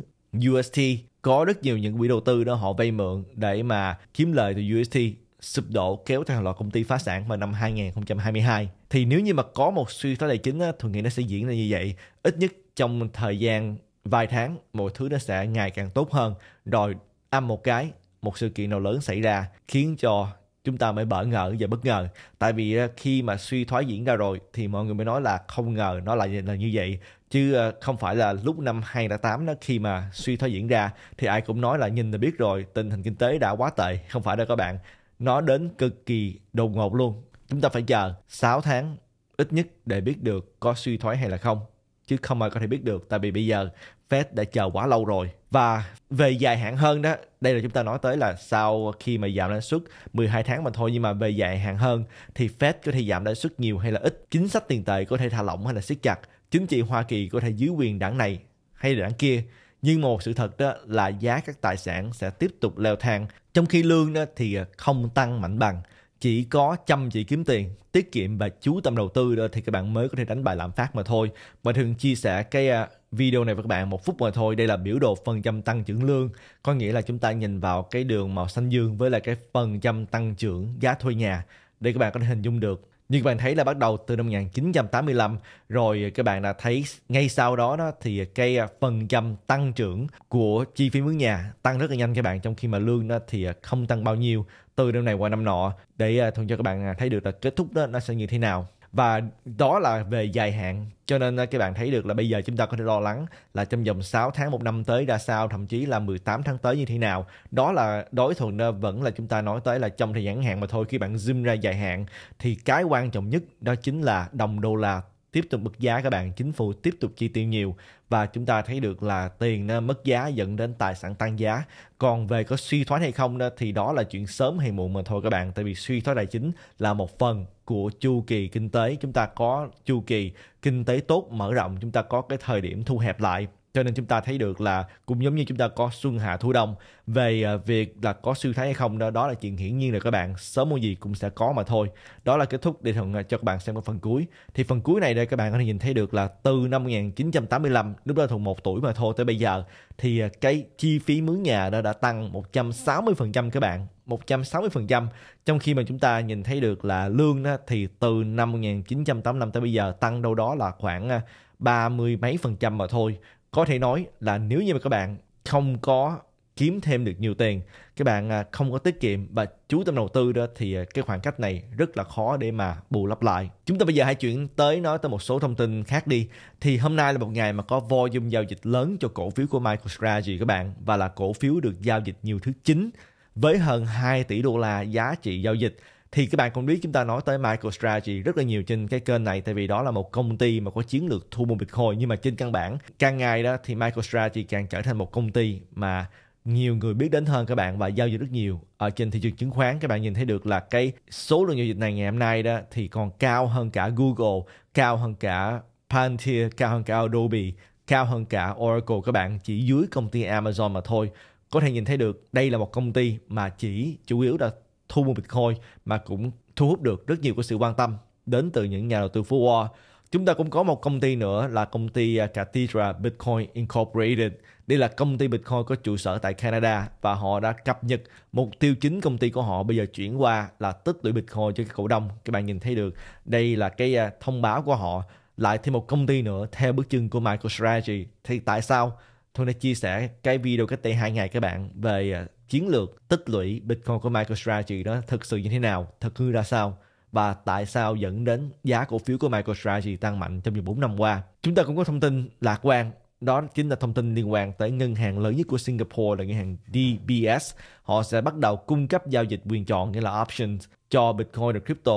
UST có rất nhiều những quỹ đầu tư đó họ vay mượn để mà kiếm lời từ UST sụp đổ kéo theo hàng loạt công ty phá sản vào năm 2022. Thì nếu như mà có một suy thoái tài chính á, tôi nghĩ nó sẽ diễn ra như vậy. Ít nhất trong thời gian vài tháng mọi thứ nó sẽ ngày càng tốt hơn. Rồi âm một cái một sự kiện nào lớn xảy ra khiến cho chúng ta mới bỡ ngỡ và bất ngờ tại vì ờ, khi mà suy thoái diễn ra rồi thì mọi người mới nói là không ngờ nó lại là như vậy chứ ờ, không phải là lúc năm 2008 đó khi mà suy thoái diễn ra thì ai cũng nói là nhìn là biết rồi tình hình kinh tế đã quá tệ không phải đâu các bạn nó đến cực kỳ đột ngột luôn. Chúng ta phải chờ 6 tháng ít nhất để biết được có suy thoái hay là không. Chứ không ai có thể biết được tại vì bây giờ Fed đã chờ quá lâu rồi. Và về dài hạn hơn đó, đây là chúng ta nói tới là sau khi mà giảm lãi suất 12 tháng mà thôi nhưng mà về dài hạn hơn thì Fed có thể giảm lãi suất nhiều hay là ít, chính sách tiền tệ có thể thả lỏng hay là siết chặt, chính trị Hoa Kỳ có thể dưới quyền đảng này hay đảng kia nhưng một sự thật đó là giá các tài sản sẽ tiếp tục leo thang, trong khi lương đó thì à, không tăng mạnh bằng. Chỉ có chăm chỉ kiếm tiền, tiết kiệm và chú tâm đầu tư đó thì các bạn mới có thể đánh bại lạm phát mà thôi. Mình thường chia sẻ cái à, video này với các bạn một phút mà thôi. Đây là biểu đồ phần trăm tăng trưởng lương. Có nghĩa là chúng ta nhìn vào cái đường màu xanh dương với là cái phần trăm tăng trưởng giá thuê nhà. Để các bạn có thể hình dung được như các bạn thấy là bắt đầu từ năm 1985 rồi các bạn đã thấy ngay sau đó đó thì cái phần trăm tăng trưởng của chi phí mướn nhà tăng rất là nhanh các bạn trong khi mà lương nó thì không tăng bao nhiêu từ năm này qua năm nọ để à, thông cho các bạn à, thấy được là kết thúc đó nó sẽ như thế nào và đó là về dài hạn cho nên ờ, các bạn thấy được là bây giờ chúng ta có thể lo lắng là trong vòng 6 tháng một năm tới ra sao thậm chí là 18 tháng tới như thế nào đó là đối thủ vẫn là chúng ta nói tới là trong thời gian hạn mà thôi khi bạn zoom ra dài hạn thì cái quan trọng nhất đó chính là đồng đô la tiếp tục mất giá các bạn chính phủ tiếp tục chi tiêu nhiều và chúng ta thấy được là tiền mất giá dẫn đến tài sản tăng giá còn về có suy thoái hay không thì đó là chuyện sớm hay muộn mà thôi các bạn tại vì suy thoái tài chính là một phần của chu kỳ kinh tế chúng ta có chu kỳ kinh tế tốt mở rộng chúng ta có cái thời điểm thu hẹp lại cho nên chúng ta thấy được là cũng giống như chúng ta có xuân hạ thu đông về à, việc là có siêu thái hay không đó đó là chuyện hiển nhiên rồi các bạn sớm muộn gì cũng sẽ có mà thôi đó là kết thúc để thuận à, cho các bạn xem ở phần cuối thì phần cuối này đây các bạn có thể nhìn thấy được là từ năm 1985 lúc đó thuận một tuổi mà thôi tới bây giờ thì à, cái chi phí mướn nhà đó đã tăng 160% các bạn 160% trong khi mà chúng ta nhìn thấy được là lương đó thì từ năm 1985 tới bây giờ tăng đâu đó là khoảng ba mươi mấy phần trăm mà thôi có thể nói là nếu như mà các bạn không có kiếm thêm được nhiều tiền các bạn à, không có tiết kiệm và chú tâm đầu tư đó thì à, cái khoảng cách này rất là khó để mà bù lấp lại chúng ta bây giờ hãy chuyển tới nói tới một số thông tin khác đi thì hôm nay là một ngày mà có volume giao dịch lớn cho cổ phiếu của MicroStrategy các bạn và là cổ phiếu được giao dịch nhiều thứ chín với hơn 2 tỷ đô la giá trị giao dịch thì các bạn cũng biết chúng ta nói tới MicroStrategy rất là nhiều trên cái kênh này tại vì đó là một công ty mà có chiến lược thu mua Bitcoin nhưng mà trên căn bản càng ngày đó thì MicroStrategy càng trở thành một công ty mà nhiều người biết đến hơn các bạn và giao dịch rất nhiều ở trên thị trường chứng khoán các bạn nhìn thấy được là cái số lượng giao dịch này ngày hôm nay đó thì còn cao hơn cả Google, cao hơn cả Palantir, cao hơn cả Adobe, cao hơn cả Oracle các bạn chỉ dưới công ty Amazon mà thôi. Có thể nhìn thấy được đây là một công ty mà chỉ chủ yếu là thu mua Bitcoin mà cũng thu hút được rất nhiều cái sự quan tâm đến từ những nhà đầu tư phú Wall. Chúng ta cũng có một công ty nữa là công ty à, Cathedra Bitcoin Incorporated. Đây là công ty Bitcoin có trụ sở tại Canada và họ đã cập nhật mục tiêu chính công ty của họ bây giờ chuyển qua là tích lũy Bitcoin cho các cổ đông. Các bạn nhìn thấy được đây là cái à, thông báo của họ lại thêm một công ty nữa theo bước chân của MicroStrategy. Thì tại sao? Tôi đã chia sẻ cái video cách đây hai ngày các bạn về à, chiến lược tích lũy Bitcoin của MicroStrategy đó thực sự như thế nào, thực hư ra sao và tại sao dẫn đến giá cổ phiếu của MicroStrategy tăng mạnh trong vòng 4 năm qua. Chúng ta cũng có thông tin lạc quan đó chính là thông tin liên quan tới ngân hàng lớn nhất của Singapore là ngân hàng DBS. Họ sẽ bắt đầu cung cấp giao dịch quyền chọn nghĩa là options cho Bitcoin và crypto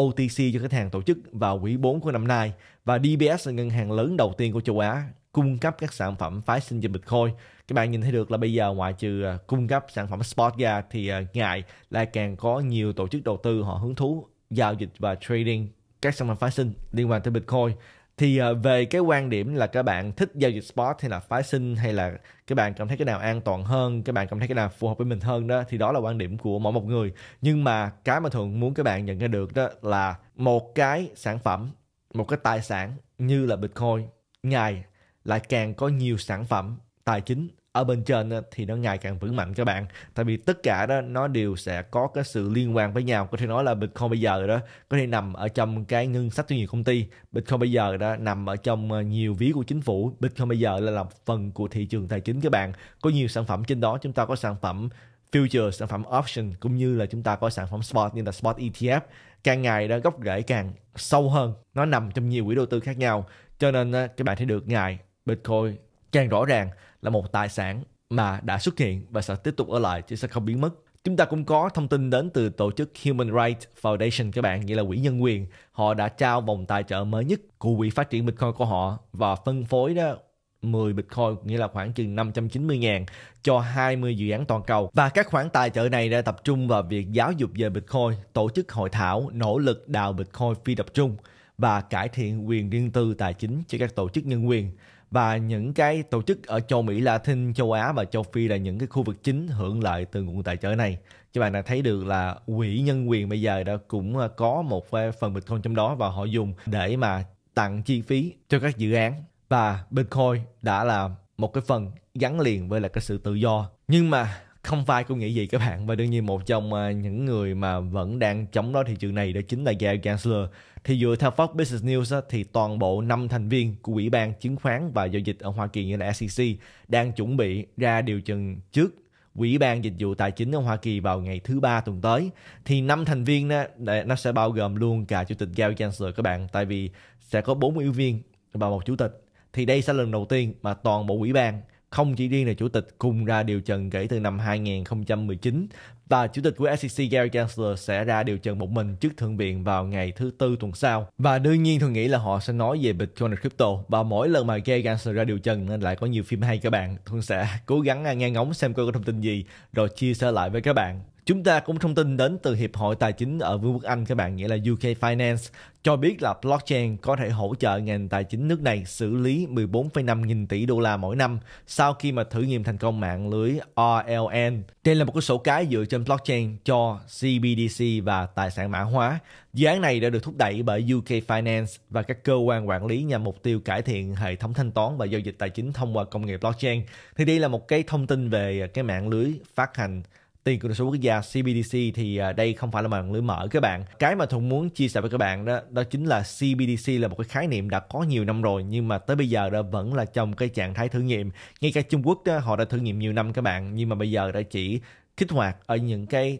OTC cho khách hàng tổ chức vào quý 4 của năm nay và DBS là ngân hàng lớn đầu tiên của châu Á cung cấp các sản phẩm phái sinh cho Bitcoin các bạn nhìn thấy được là bây giờ ngoại trừ à, cung cấp sản phẩm spot ra thì à, ngày lại càng có nhiều tổ chức đầu tư họ hứng thú giao dịch và trading các sản phẩm phái sinh liên quan tới Bitcoin thì à, về cái quan điểm là các bạn thích giao dịch spot hay là phái sinh hay là các bạn cảm thấy cái nào an toàn hơn các bạn cảm thấy cái nào phù hợp với mình hơn đó thì đó là quan điểm của mỗi một người nhưng mà cái mà thường muốn các bạn nhận ra được đó là một cái sản phẩm một cái tài sản như là bitcoin ngày lại càng có nhiều sản phẩm tài chính ở bên trên thì nó ngày càng vững mạnh các bạn tại vì tất cả đó nó đều sẽ có cái sự liên quan với nhau có thể nói là bitcoin bây giờ đó có thể nằm ở trong cái ngân sách của nhiều công ty bitcoin bây giờ đó nằm ở trong ờ, nhiều ví của chính phủ bitcoin bây giờ là là phần của thị trường tài chính các bạn có nhiều sản phẩm trên đó chúng ta có sản phẩm future sản phẩm option cũng như là chúng ta có sản phẩm spot như là spot ETF càng ngày đó gốc rễ càng sâu hơn nó nằm trong nhiều quỹ đầu tư khác nhau cho nên các bạn thấy được ngày Bitcoin càng rõ ràng là một tài sản mà đã xuất hiện và sẽ tiếp tục ở lại chứ sẽ không biến mất. Chúng ta cũng có thông tin đến từ tổ chức Human Rights Foundation các bạn, nghĩa là quỹ nhân quyền. Họ đã trao vòng tài trợ mới nhất của quỹ phát triển Bitcoin của họ và phân phối đó 10 Bitcoin, nghĩa là khoảng chừng 590 ngàn cho 20 dự án toàn cầu. Và các khoản tài trợ này đã tập trung vào việc giáo dục về Bitcoin, tổ chức hội thảo, nỗ lực đào Bitcoin phi tập trung và cải thiện quyền riêng tư tài chính cho các tổ chức nhân quyền và những cái tổ chức ở châu Mỹ Latin, châu Á và châu Phi là những cái khu vực chính hưởng lợi từ nguồn tài trợ này. Các bạn đã thấy được là quỹ nhân quyền bây giờ đã cũng ờ, có một phần Bitcoin trong đó và họ dùng để mà tặng chi phí cho các dự án và Bitcoin đã là một cái phần gắn liền với là cái sự tự do. Nhưng mà không phải cũng nghĩ gì các bạn và đương nhiên một trong à, những người mà vẫn đang chống đối thị trường này đó chính là Gary Gensler thì dựa theo Fox Business News thì toàn bộ năm thành viên của Ủy ban chứng khoán và giao dịch ở Hoa Kỳ như là SEC đang chuẩn bị ra điều chỉnh trước Ủy ban Dịch vụ Tài chính ở Hoa Kỳ vào ngày thứ ba tuần tới thì năm thành viên đó, nó sẽ bao gồm luôn cả Chủ tịch Gary Gensler các bạn tại vì sẽ có bốn ủy viên và một chủ tịch thì đây sẽ lần đầu tiên mà toàn bộ ủy ban không chỉ riêng là chủ tịch cùng ra điều trần kể từ năm 2019 và chủ tịch của SEC Gary Gensler sẽ ra điều trần một mình trước thượng viện vào ngày thứ tư tuần sau. Và đương nhiên tôi nghĩ là họ sẽ nói về Bitcoin và crypto và mỗi lần mà Gary Gensler ra điều trần nên lại có nhiều phim hay các bạn. Thường sẽ cố gắng nghe ngóng xem có thông tin gì rồi chia sẻ lại với các bạn. Chúng ta cũng thông tin đến từ Hiệp hội Tài chính ở Vương quốc Anh các bạn, nghĩa là UK Finance, cho biết là blockchain có thể hỗ trợ ngành tài chính nước này xử lý 14,5 nghìn tỷ đô la mỗi năm sau khi mà thử nghiệm thành công mạng lưới RLN. Đây là một cái sổ cái dựa trên blockchain cho CBDC và tài sản mã hóa. Dự án này đã được thúc đẩy bởi UK Finance và các cơ quan quản lý nhằm mục tiêu cải thiện hệ thống thanh toán và giao dịch tài chính thông qua công nghệ blockchain. Thì đây là một cái thông tin về cái mạng lưới phát hành tiền của số quốc gia CBDC thì à, đây không phải là mạng lưới mở các bạn. Cái mà Thuận muốn chia sẻ với các bạn đó đó chính là CBDC là một cái khái niệm đã có nhiều năm rồi nhưng mà tới bây giờ đó vẫn là trong cái trạng thái thử nghiệm. Ngay cả Trung Quốc đó, họ đã thử nghiệm nhiều năm các bạn nhưng mà bây giờ đã chỉ kích hoạt ở những cái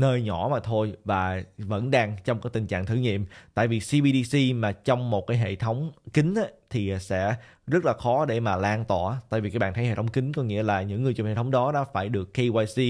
nơi nhỏ mà thôi và vẫn đang trong cái tình trạng thử nghiệm tại vì CBDC mà trong một cái hệ thống kính á, thì sẽ rất là khó để mà lan tỏa tại vì các bạn thấy hệ thống kính có nghĩa là những người trong hệ thống đó đó phải được KYC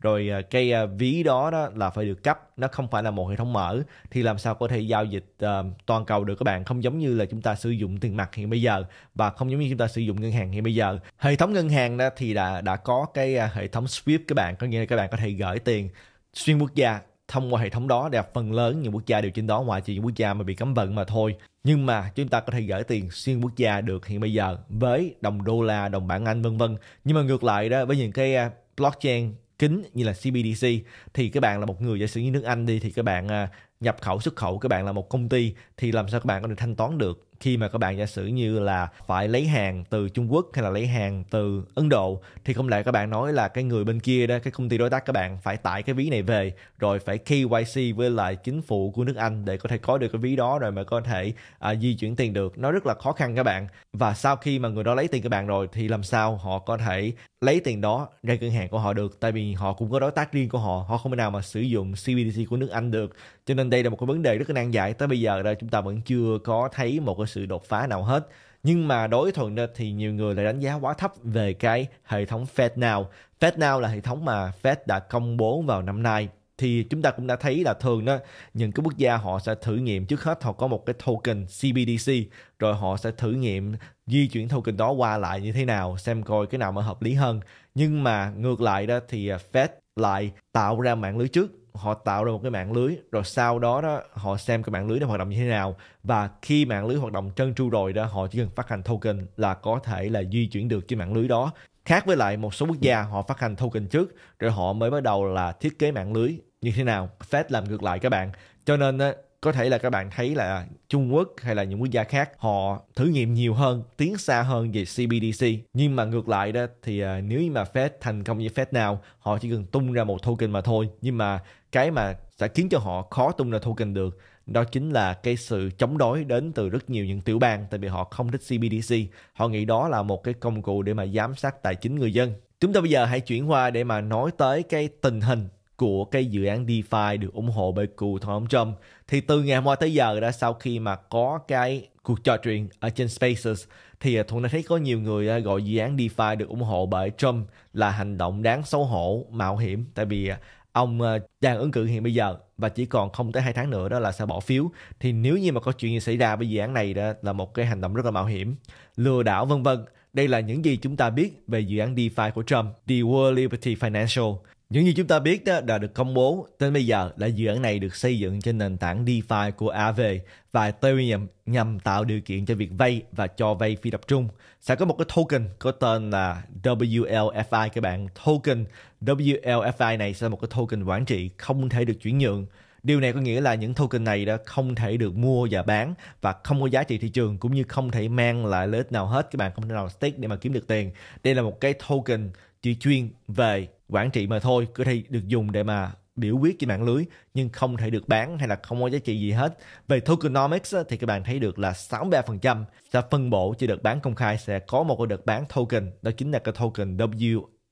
rồi à, cái à, ví đó đó là phải được cấp nó không phải là một hệ thống mở thì làm sao có thể giao dịch uh, toàn cầu được các bạn không giống như là chúng ta sử dụng tiền mặt hiện bây giờ và không giống như chúng ta sử dụng ngân hàng hiện bây giờ hệ thống ngân hàng đó thì đã đã có cái hệ thống SWIFT các bạn có nghĩa là các bạn có thể gửi tiền xuyên quốc gia thông qua hệ thống đó để phần lớn những quốc gia đều trên đó ngoại trừ những quốc gia mà bị cấm vận mà thôi nhưng mà chúng ta có thể gửi tiền xuyên quốc gia được hiện bây giờ với đồng đô la đồng bảng anh vân vân nhưng mà ngược lại đó với những cái à, blockchain kính như là CBDC thì các bạn là một người giả sử như nước Anh đi thì các bạn à, nhập khẩu xuất khẩu các bạn là một công ty thì làm sao các bạn có thể thanh toán được khi mà các bạn giả sử như là phải lấy hàng từ Trung Quốc hay là lấy hàng từ Ấn Độ thì không lẽ các bạn nói là cái người bên kia đó cái công ty đối tác các bạn phải tải cái ví này về rồi phải KYC với lại chính phủ của nước Anh để có thể có được cái ví đó rồi mà có thể à, di chuyển tiền được nó rất là khó khăn các bạn và sau khi mà người đó lấy tiền các bạn rồi thì làm sao họ có thể lấy tiền đó ra ngân hàng của họ được tại vì họ cũng có đối tác riêng của họ họ không thể nào mà sử dụng CBDC của nước Anh được cho nên đây là một cái vấn đề rất là nan giải tới bây giờ đây chúng ta vẫn chưa có thấy một cái có sự đột phá nào hết. Nhưng mà đối với Thuận thì nhiều người lại đánh giá quá thấp về cái hệ thống FedNow. FedNow là hệ thống mà Fed đã công bố vào năm nay thì chúng ta cũng đã thấy là thường đó những cái quốc gia họ sẽ thử nghiệm trước hết họ có một cái token CBDC rồi họ sẽ thử nghiệm di chuyển token đó qua lại như thế nào xem coi cái nào mà hợp lý hơn nhưng mà ngược lại đó thì Fed lại tạo ra mạng lưới trước họ tạo ra một cái mạng lưới rồi sau đó đó họ xem cái mạng lưới nó hoạt động như thế nào và khi mạng lưới hoạt động trơn tru rồi đó họ chỉ cần phát hành token là có thể là di chuyển được trên mạng lưới đó khác với lại một số quốc gia họ phát hành token trước rồi họ mới bắt đầu là thiết kế mạng lưới như thế nào Fed làm ngược lại các bạn cho nên có thể là các bạn thấy là Trung Quốc hay là những quốc gia khác họ thử nghiệm nhiều hơn, tiến xa hơn về CBDC. Nhưng mà ngược lại đó thì à, nếu như mà Fed thành công như Fed nào, họ chỉ cần tung ra một token mà thôi. Nhưng mà cái mà sẽ khiến cho họ khó tung ra token được đó chính là cái sự chống đối đến từ rất nhiều những tiểu bang tại vì họ không thích CBDC. Họ nghĩ đó là một cái công cụ để mà giám sát tài chính người dân. Chúng ta bây giờ hãy chuyển qua để mà nói tới cái tình hình của cái dự án DeFi được ủng hộ bởi cựu Tổng thống Trump thì từ ngày hôm qua tới giờ đã sau khi mà có cái cuộc trò chuyện ở trên Spaces thì à, Thuận đã thấy có nhiều người à, gọi dự án DeFi được ủng hộ bởi Trump là hành động đáng xấu hổ, mạo hiểm tại vì à, ông đang ứng cử hiện bây giờ và chỉ còn không tới hai tháng nữa đó là sẽ bỏ phiếu thì nếu như mà có chuyện gì xảy ra với dự án này đó là một cái hành động rất là mạo hiểm lừa đảo vân vân đây là những gì chúng ta biết về dự án DeFi của Trump, The World Liberty Financial. Những như chúng ta biết đó đã được công bố, đến bây giờ là dự án này được xây dựng trên nền tảng DeFi của AV và Ethereum nhằm tạo điều kiện cho việc vay và cho vay phi tập trung. Sẽ có một cái token có tên là WLFI các bạn. Token WLFI này sẽ là một cái token quản trị không thể được chuyển nhượng. Điều này có nghĩa là những token này đã không thể được mua và bán và không có giá trị thị trường cũng như không thể mang lại lợi ích nào hết. Các bạn không thể nào stake để mà kiếm được tiền. Đây là một cái token chỉ chuyên về quản trị mà thôi có thể được dùng để mà biểu quyết trên mạng lưới nhưng không thể được bán hay là không có giá trị gì hết. Về tokenomics thì các bạn thấy được là 63% sẽ phân bổ cho đợt bán công khai sẽ có một cái đợt bán token đó chính là cái token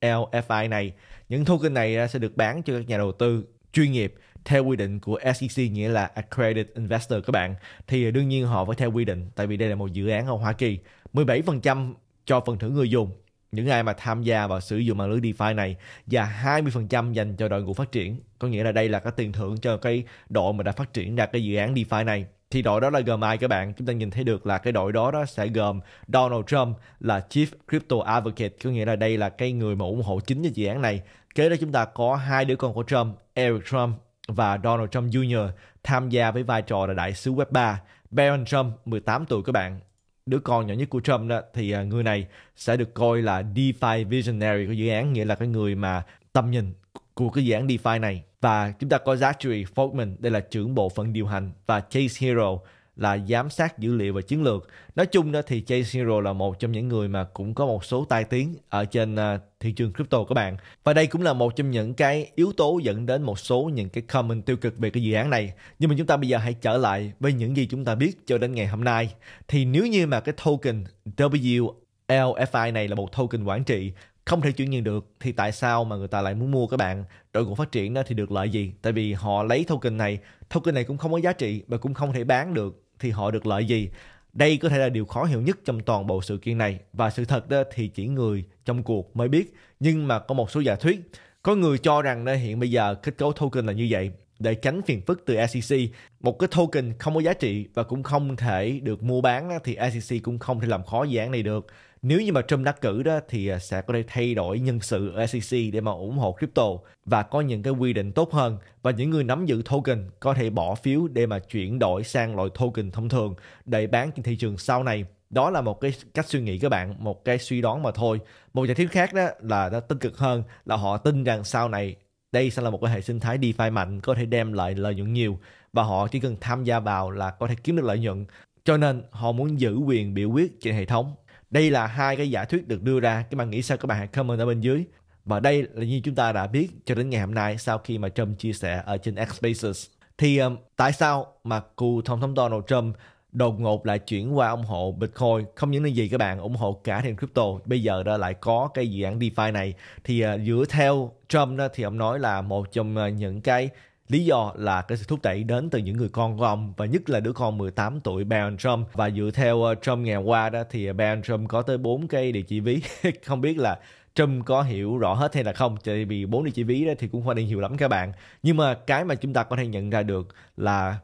WLFI này. Những token này sẽ được bán cho các nhà đầu tư chuyên nghiệp theo quy định của SEC nghĩa là accredited investor các bạn thì à, đương nhiên họ phải theo quy định tại vì đây là một dự án ở Hoa Kỳ. 17% cho phần thưởng người dùng những ai mà tham gia và sử dụng mạng lưới DeFi này và 20% dành cho đội ngũ phát triển. Có nghĩa là đây là cái tiền thưởng cho cái đội mà đã phát triển ra cái dự án DeFi này. Thì đội đó là gồm ai các bạn? Chúng ta nhìn thấy được là cái đội đó đó sẽ gồm Donald Trump là Chief Crypto Advocate, có nghĩa là đây là cái người mà ủng hộ chính cho dự án này. Kế đó chúng ta có hai đứa con của Trump, Eric Trump và Donald Trump Jr. tham gia với vai trò là đại sứ Web3. Barron Trump 18 tuổi các bạn đứa con nhỏ nhất của Trump đó thì à, người này sẽ được coi là DeFi visionary của dự án nghĩa là cái người mà tầm nhìn của cái dự án DeFi này và chúng ta có Zachary Folkman đây là trưởng bộ phận điều hành và Chase Hero là giám sát dữ liệu và chiến lược. Nói chung đó thì Chase là một trong những người mà cũng có một số tai tiếng ở trên à, thị trường crypto các bạn. Và đây cũng là một trong những cái yếu tố dẫn đến một số những cái comment tiêu cực về cái dự án này. Nhưng mà chúng ta bây giờ hãy trở lại với những gì chúng ta biết cho đến ngày hôm nay. Thì nếu như mà cái token WLFI này là một token quản trị không thể chuyển nhượng được thì tại sao mà người ta lại muốn mua các bạn đội ngũ phát triển đó thì được lợi gì tại vì họ lấy token này token này cũng không có giá trị và cũng không thể bán được thì họ được lợi gì đây có thể là điều khó hiểu nhất trong toàn bộ sự kiện này và sự thật đó thì chỉ người trong cuộc mới biết nhưng mà có một số giả thuyết có người cho rằng đó hiện bây giờ kết cấu token là như vậy để tránh phiền phức từ SEC. Một cái token không có giá trị và cũng không thể được mua bán thì SEC cũng không thể làm khó dự án này được. Nếu như mà Trump đắc cử đó thì à, sẽ có thể thay đổi nhân sự ở SEC để mà ủng hộ crypto và có những cái quy định tốt hơn và những người nắm giữ token có thể bỏ phiếu để mà chuyển đổi sang loại token thông thường để bán trên thị trường sau này đó là một cái cách suy nghĩ các bạn một cái suy đoán mà thôi một giả thuyết khác đó là nó tích cực hơn là họ tin rằng sau này đây sẽ là một cái hệ sinh thái DeFi mạnh có thể đem lại lợi nhuận nhiều và họ chỉ cần tham gia vào là có thể kiếm được lợi nhuận cho nên họ muốn giữ quyền biểu quyết trên hệ thống đây là hai cái giả thuyết được đưa ra các bạn nghĩ sao các bạn hãy comment ở bên dưới và đây là như chúng ta đã biết cho đến ngày hôm nay sau khi mà Trump chia sẻ ở trên X Spaces thì um, tại sao mà cựu tổng thống Donald Trump đột ngột lại chuyển qua ủng hộ Bitcoin không những là gì các bạn ủng hộ cả tiền crypto bây giờ đó lại có cái dự án DeFi này thì uh, dựa theo Trump đó, thì ông nói là một trong uh, những cái Lý do là cái sự thúc đẩy đến từ những người con của ông và nhất là đứa con 18 tuổi Barron Trump và dựa theo ờ, Trump ngày qua đó thì ờ, Barron Trump có tới bốn cây địa chỉ ví không biết là Trump có hiểu rõ hết hay là không tại vì bốn địa chỉ ví đó thì cũng không nên hiểu lắm các bạn nhưng mà cái mà chúng ta có thể nhận ra được là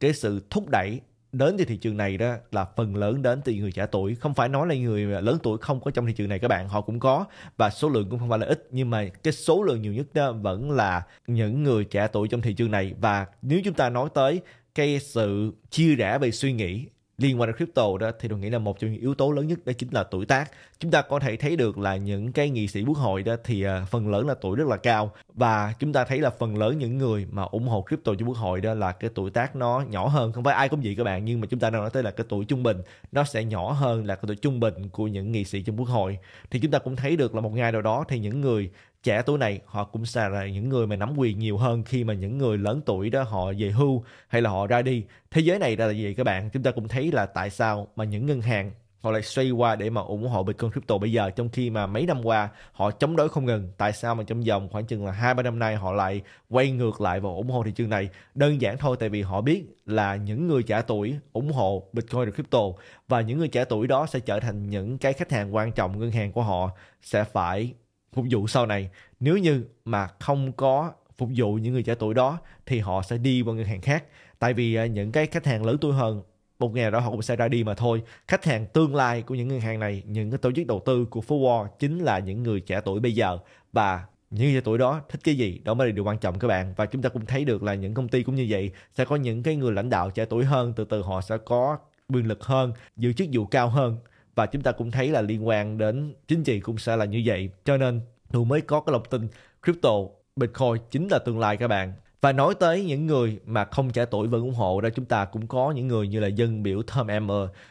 cái sự thúc đẩy đến từ thị trường này đó là phần lớn đến từ người trẻ tuổi không phải nói là người lớn tuổi không có trong thị trường này các bạn họ cũng có và số lượng cũng không phải là ít nhưng mà cái số lượng nhiều nhất đó vẫn là những người trẻ tuổi trong thị trường này và nếu chúng ta nói tới cái sự chia rẽ về suy nghĩ liên quan đến crypto đó thì tôi nghĩ là một trong những yếu tố lớn nhất đó chính là tuổi tác chúng ta có thể thấy được là những cái nghị sĩ quốc hội đó thì à, phần lớn là tuổi rất là cao và chúng ta thấy là phần lớn những người mà ủng hộ crypto cho quốc hội đó là cái tuổi tác nó nhỏ hơn không phải ai cũng vậy các bạn nhưng mà chúng ta đang nói tới là cái tuổi trung bình nó sẽ nhỏ hơn là cái tuổi trung bình của những nghị sĩ trong quốc hội thì chúng ta cũng thấy được là một ngày nào đó thì những người trẻ tuổi này họ cũng sẽ là những người mà nắm quyền nhiều hơn khi mà những người lớn tuổi đó họ về hưu hay là họ ra đi thế giới này là gì các bạn chúng ta cũng thấy là tại sao mà những ngân hàng họ lại xoay qua để mà ủng hộ Bitcoin crypto bây giờ trong khi mà mấy năm qua họ chống đối không ngừng tại sao mà trong vòng khoảng chừng là hai ba năm nay họ lại quay ngược lại và ủng hộ thị trường này đơn giản thôi tại vì họ biết là những người trẻ tuổi ủng hộ Bitcoin crypto và những người trẻ tuổi đó sẽ trở thành những cái khách hàng quan trọng ngân hàng của họ sẽ phải phục vụ sau này nếu như mà không có phục vụ những người trẻ tuổi đó thì họ sẽ đi vào ngân hàng khác tại vì à, những cái khách hàng lớn tuổi hơn một ngày đó họ cũng sẽ ra đi mà thôi khách hàng tương lai của những ngân hàng này những cái tổ chức đầu tư của phố Wall chính là những người trẻ tuổi bây giờ và những người trẻ tuổi đó thích cái gì đó mới là điều quan trọng các bạn và chúng ta cũng thấy được là những công ty cũng như vậy sẽ có những cái người lãnh đạo trẻ tuổi hơn từ từ họ sẽ có quyền lực hơn giữ chức vụ cao hơn và chúng ta cũng thấy là liên quan đến chính trị cũng sẽ là như vậy cho nên tôi mới có cái lòng tin crypto bitcoin chính là tương lai các bạn và nói tới những người mà không trẻ tuổi vẫn ủng hộ đó chúng ta cũng có những người như là dân biểu Tom m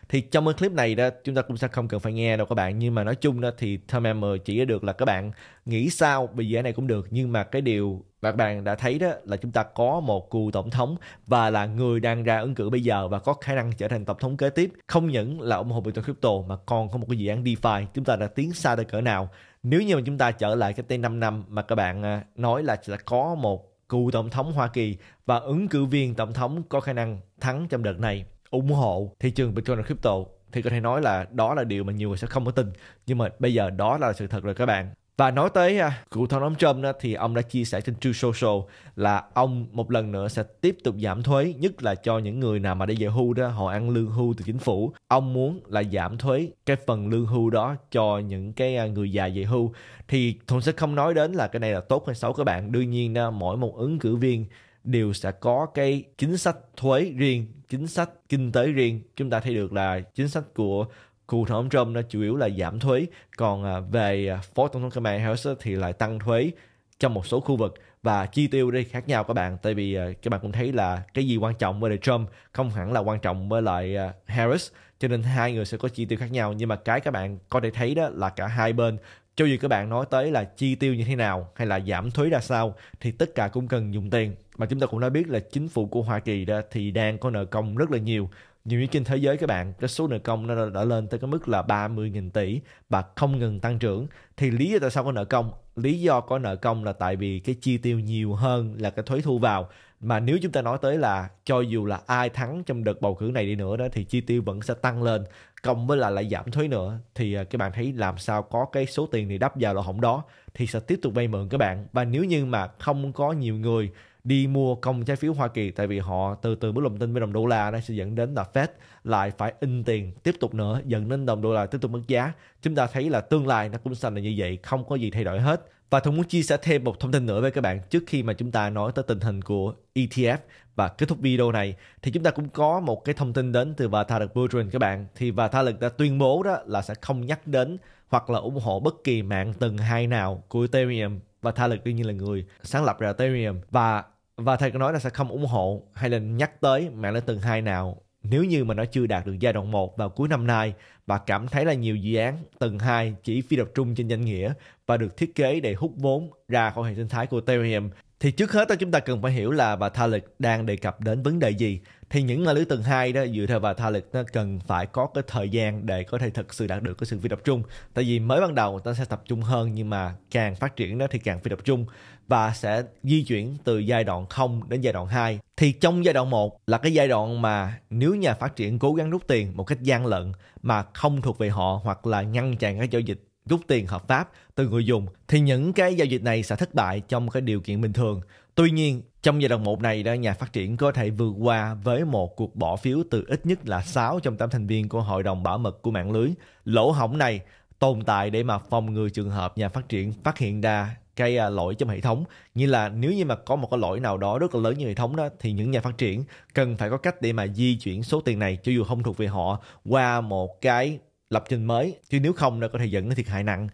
thì trong cái clip này đó chúng ta cũng sẽ không cần phải nghe đâu các bạn nhưng mà nói chung đó thì Tom m chỉ được là các bạn nghĩ sao về dự án này cũng được nhưng mà cái điều và các bạn đã thấy đó là chúng ta có một cựu tổng thống và là người đang ra ứng cử bây giờ và có khả năng trở thành tổng thống kế tiếp không những là ủng hộ bitcoin crypto mà còn có một cái dự án DeFi chúng ta đã tiến xa tới cỡ nào nếu như mà chúng ta trở lại cái tên 5 năm mà các bạn à, nói là sẽ có một cựu tổng thống Hoa Kỳ và ứng cử viên tổng thống có khả năng thắng trong đợt này ủng hộ thị trường Bitcoin crypto thì có thể nói là đó là điều mà nhiều người sẽ không có tin nhưng mà bây giờ đó là sự thật rồi các bạn và nói tới à, cựu tổng thống Trump đó, thì ông đã chia sẻ trên True Social là ông một lần nữa sẽ tiếp tục giảm thuế nhất là cho những người nào mà đi về hưu đó họ ăn lương hưu từ chính phủ. Ông muốn là giảm thuế cái phần lương hưu đó cho những cái à, người già về hưu. Thì Thuận sẽ không nói đến là cái này là tốt hay xấu các bạn. Đương nhiên đó, mỗi một ứng cử viên đều sẽ có cái chính sách thuế riêng, chính sách kinh tế riêng. Chúng ta thấy được là chính sách của cụ thể ông Trump đã chủ yếu là giảm thuế còn à, về à, phó tổng thống Kamala Harris thì lại tăng thuế trong một số khu vực và chi tiêu đi khác nhau các bạn tại vì à, các bạn cũng thấy là cái gì quan trọng với lại Trump không hẳn là quan trọng với lại Harris cho nên hai người sẽ có chi tiêu khác nhau nhưng mà cái các bạn có thể thấy đó là cả hai bên cho dù các bạn nói tới là chi tiêu như thế nào hay là giảm thuế ra sao thì tất cả cũng cần dùng tiền mà chúng ta cũng đã biết là chính phủ của Hoa Kỳ đó thì đang có nợ công rất là nhiều nhiều ý kinh thế giới các bạn, cái số nợ công nó đã lên tới cái mức là 30.000 tỷ và không ngừng tăng trưởng. Thì lý do tại sao có nợ công? Lý do có nợ công là tại vì cái chi tiêu nhiều hơn là cái thuế thu vào. Mà nếu chúng ta nói tới là cho dù là ai thắng trong đợt bầu cử này đi nữa đó thì chi tiêu vẫn sẽ tăng lên cộng với lại lại giảm thuế nữa thì à, các bạn thấy làm sao có cái số tiền này đắp vào lỗ hổng đó thì sẽ tiếp tục vay mượn các bạn và nếu như mà không có nhiều người đi mua công trái phiếu Hoa Kỳ tại vì họ từ từ bước lòng tin với đồng đô la nó sẽ dẫn đến là Fed lại phải in tiền tiếp tục nữa dẫn đến đồng đô la tiếp tục mất giá chúng ta thấy là tương lai nó cũng xanh là như vậy không có gì thay đổi hết và tôi muốn chia sẻ thêm một thông tin nữa với các bạn trước khi mà chúng ta nói tới tình hình của ETF và kết thúc video này thì chúng ta cũng có một cái thông tin đến từ Vitalik Buterin các bạn thì Vitalik đã tuyên bố đó là sẽ không nhắc đến hoặc là ủng hộ bất kỳ mạng tầng hai nào của Ethereum và Vitalik đương nhiên là người sáng lập ra Ethereum và và thầy có nói là sẽ không ủng hộ hay là nhắc tới mạng lưới tầng 2 nào nếu như mà nó chưa đạt được giai đoạn 1 vào cuối năm nay và cảm thấy là nhiều dự án tầng 2 chỉ phi tập trung trên danh nghĩa và được thiết kế để hút vốn ra khỏi hệ sinh thái của Ethereum thì trước hết đó chúng ta cần phải hiểu là bà Tha Lực đang đề cập đến vấn đề gì thì những ma lưới tầng 2 đó dựa theo bà Tha Lực nó cần phải có cái thời gian để có thể thực sự đạt được cái sự phi tập trung tại vì mới ban đầu ta sẽ tập trung hơn nhưng mà càng phát triển đó thì càng phi tập trung và sẽ di chuyển từ giai đoạn 0 đến giai đoạn 2 thì trong giai đoạn 1 là cái giai đoạn mà nếu nhà phát triển cố gắng rút tiền một cách gian lận mà không thuộc về họ hoặc là ngăn chặn các giao dịch rút tiền hợp pháp từ người dùng thì những cái giao dịch này sẽ thất bại trong cái điều kiện bình thường. Tuy nhiên, trong giai đoạn 1 này, đó, nhà phát triển có thể vượt qua với một cuộc bỏ phiếu từ ít nhất là 6 trong 8 thành viên của Hội đồng Bảo mật của mạng lưới. Lỗ hỏng này tồn tại để mà phòng ngừa trường hợp nhà phát triển phát hiện ra cái à, lỗi trong hệ thống như là nếu như mà có một cái lỗi nào đó rất là lớn như hệ thống đó thì những nhà phát triển cần phải có cách để mà di chuyển số tiền này cho dù không thuộc về họ qua một cái lập trình mới chứ nếu không nó có thể dẫn đến thiệt hại nặng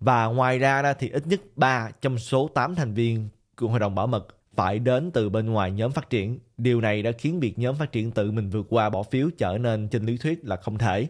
và ngoài ra đó thì ít nhất 3 trong số 8 thành viên của hội đồng bảo mật phải đến từ bên ngoài nhóm phát triển. Điều này đã khiến việc nhóm phát triển tự mình vượt qua bỏ phiếu trở nên trên lý thuyết là không thể.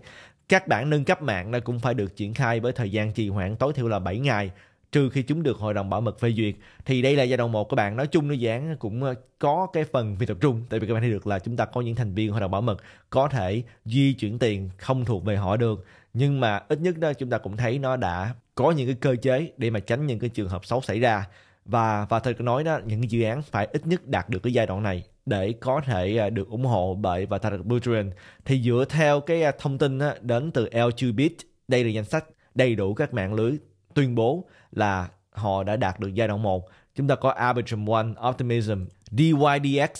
Các bản nâng cấp mạng đã cũng phải được triển khai với thời gian trì hoãn tối thiểu là 7 ngày trừ khi chúng được hội đồng bảo mật phê duyệt thì đây là giai đoạn một các bạn nói chung nó dáng cũng ờ, có cái phần việc tập trung tại vì các bạn thấy được là chúng ta có những thành viên hội đồng bảo mật có thể di chuyển tiền không thuộc về họ được nhưng mà ít nhất đó chúng ta cũng thấy nó đã có những cái cơ chế để mà tránh những cái trường hợp xấu xảy ra và và thầy nói đó những cái dự án phải ít nhất đạt được cái giai đoạn này để có thể ờ, được ủng hộ bởi và Vitalik Buterin thì dựa theo cái ờ, thông tin đến từ l đây là danh sách đầy đủ các mạng lưới tuyên bố là họ đã đạt được giai đoạn 1. Chúng ta có Arbitrum 1, Optimism, DYDX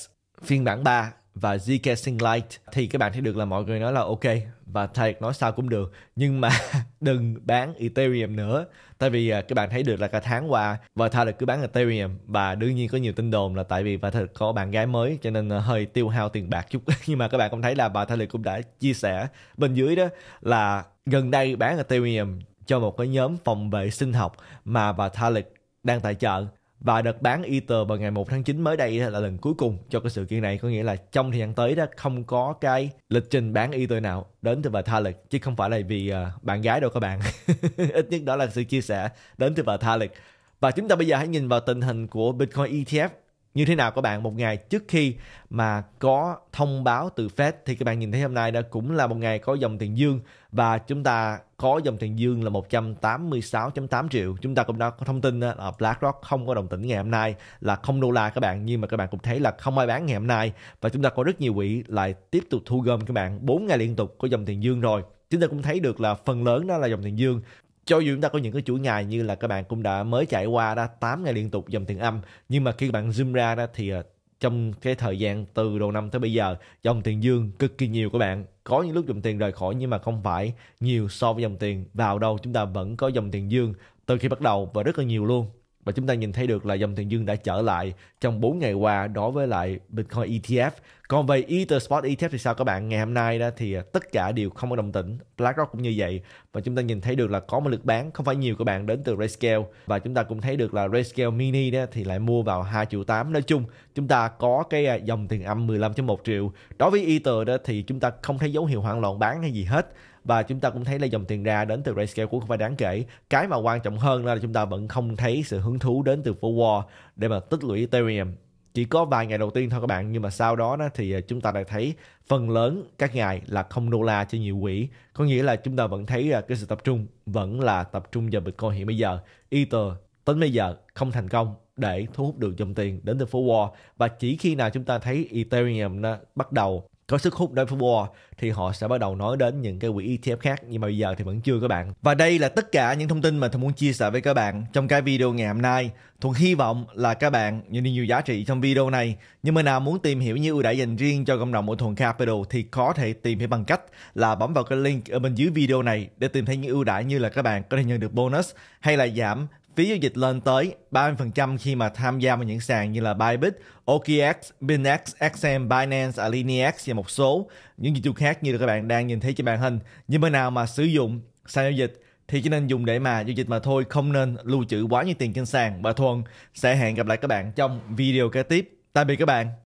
phiên bản 3 và ZK Light. thì các bạn thấy được là mọi người nói là ok và thầy nói sao cũng được nhưng mà đừng bán Ethereum nữa tại vì à, các bạn thấy được là cả tháng qua và thầy cứ bán Ethereum và đương nhiên có nhiều tin đồn là tại vì và thầy có bạn gái mới cho nên à, hơi tiêu hao tiền bạc chút nhưng mà các bạn cũng thấy là bà thầy cũng đã chia sẻ bên dưới đó là gần đây bán Ethereum cho một cái nhóm phòng vệ sinh học mà bà Thalik đang tài trợ và đợt bán Ether vào ngày 1 tháng 9 mới đây là lần cuối cùng cho cái sự kiện này có nghĩa là trong thời gian tới đó không có cái lịch trình bán Ether nào đến từ bà Thalik chứ không phải là vì ờ, bạn gái đâu các bạn ít nhất đó là sự chia sẻ đến từ bà Thalik và chúng ta bây giờ hãy nhìn vào tình hình của Bitcoin ETF như thế nào các bạn một ngày trước khi mà có thông báo từ Fed thì các bạn nhìn thấy hôm nay đã cũng là một ngày có dòng tiền dương và chúng ta có dòng tiền dương là 186.8 triệu. Chúng ta cũng đã có thông tin là BlackRock không có đồng tĩnh ngày hôm nay là không đô la các bạn nhưng mà các bạn cũng thấy là không ai bán ngày hôm nay và chúng ta có rất nhiều quỹ lại tiếp tục thu gom các bạn 4 ngày liên tục có dòng tiền dương rồi. Chúng ta cũng thấy được là phần lớn đó là dòng tiền dương cho dù chúng ta có những cái chuỗi ngày như là các bạn cũng đã mới trải qua đó 8 ngày liên tục dòng tiền âm nhưng mà khi bạn zoom ra đó thì ờ, trong cái thời gian từ đầu năm tới bây giờ dòng tiền dương cực kỳ nhiều các bạn có những lúc dòng tiền rời khỏi nhưng mà không phải nhiều so với dòng tiền vào đâu chúng ta vẫn có dòng tiền dương từ khi bắt đầu và rất là nhiều luôn và chúng ta nhìn thấy được là dòng tiền dương đã trở lại trong 4 ngày qua đối với lại Bitcoin ETF. Còn về Ether Spot ETF thì sao các bạn? Ngày hôm nay đó thì à, tất cả đều không có đồng tĩnh, BlackRock cũng như vậy và chúng ta nhìn thấy được là có một lực bán không phải nhiều các bạn đến từ Rescale và chúng ta cũng thấy được là Rescale Mini đó thì lại mua vào 2 triệu 8. Nói chung chúng ta có cái à, dòng tiền âm 15.1 triệu. Đối với Ether đó thì chúng ta không thấy dấu hiệu hoảng loạn bán hay gì hết và chúng ta cũng thấy là dòng tiền ra đến từ RayScale cũng không phải đáng kể cái mà quan trọng hơn là chúng ta vẫn không thấy sự hứng thú đến từ forward để mà tích lũy Ethereum chỉ có vài ngày đầu tiên thôi các bạn nhưng mà sau đó, thì à, chúng ta lại thấy phần lớn các ngày là không đô la cho nhiều quỹ có nghĩa là chúng ta vẫn thấy à, cái sự tập trung vẫn là tập trung vào bitcoin hiện bây giờ ether tính bây giờ không thành công để thu hút được dòng tiền đến từ forward và chỉ khi nào chúng ta thấy Ethereum nó bắt đầu có sức hút đối với War thì họ sẽ bắt đầu nói đến những cái quỹ ETF khác nhưng mà bây giờ thì vẫn chưa các bạn. Và đây là tất cả những thông tin mà Thuận muốn chia sẻ với các bạn trong cái video ngày hôm nay. Thuận hy vọng là các bạn nhận được nhiều giá trị trong video này. Nhưng mà nào muốn tìm hiểu những ưu đãi dành riêng cho cộng đồng của Thuận Capital thì có thể tìm hiểu bằng cách là bấm vào cái link ở bên dưới video này để tìm thấy những ưu đãi như là các bạn có thể nhận được bonus hay là giảm Phí giao dịch lên tới 30% khi mà tham gia vào những sàn như là Bybit, OKX, Binance, XM, Binance, Alinex và một số những dịch vụ khác như là các bạn đang nhìn thấy trên màn hình. Nhưng mà nào mà sử dụng sàn giao dịch thì chỉ nên dùng để mà giao dịch mà thôi không nên lưu trữ quá nhiều tiền trên sàn bà thuần sẽ hẹn gặp lại các bạn trong video kế tiếp tạm biệt các bạn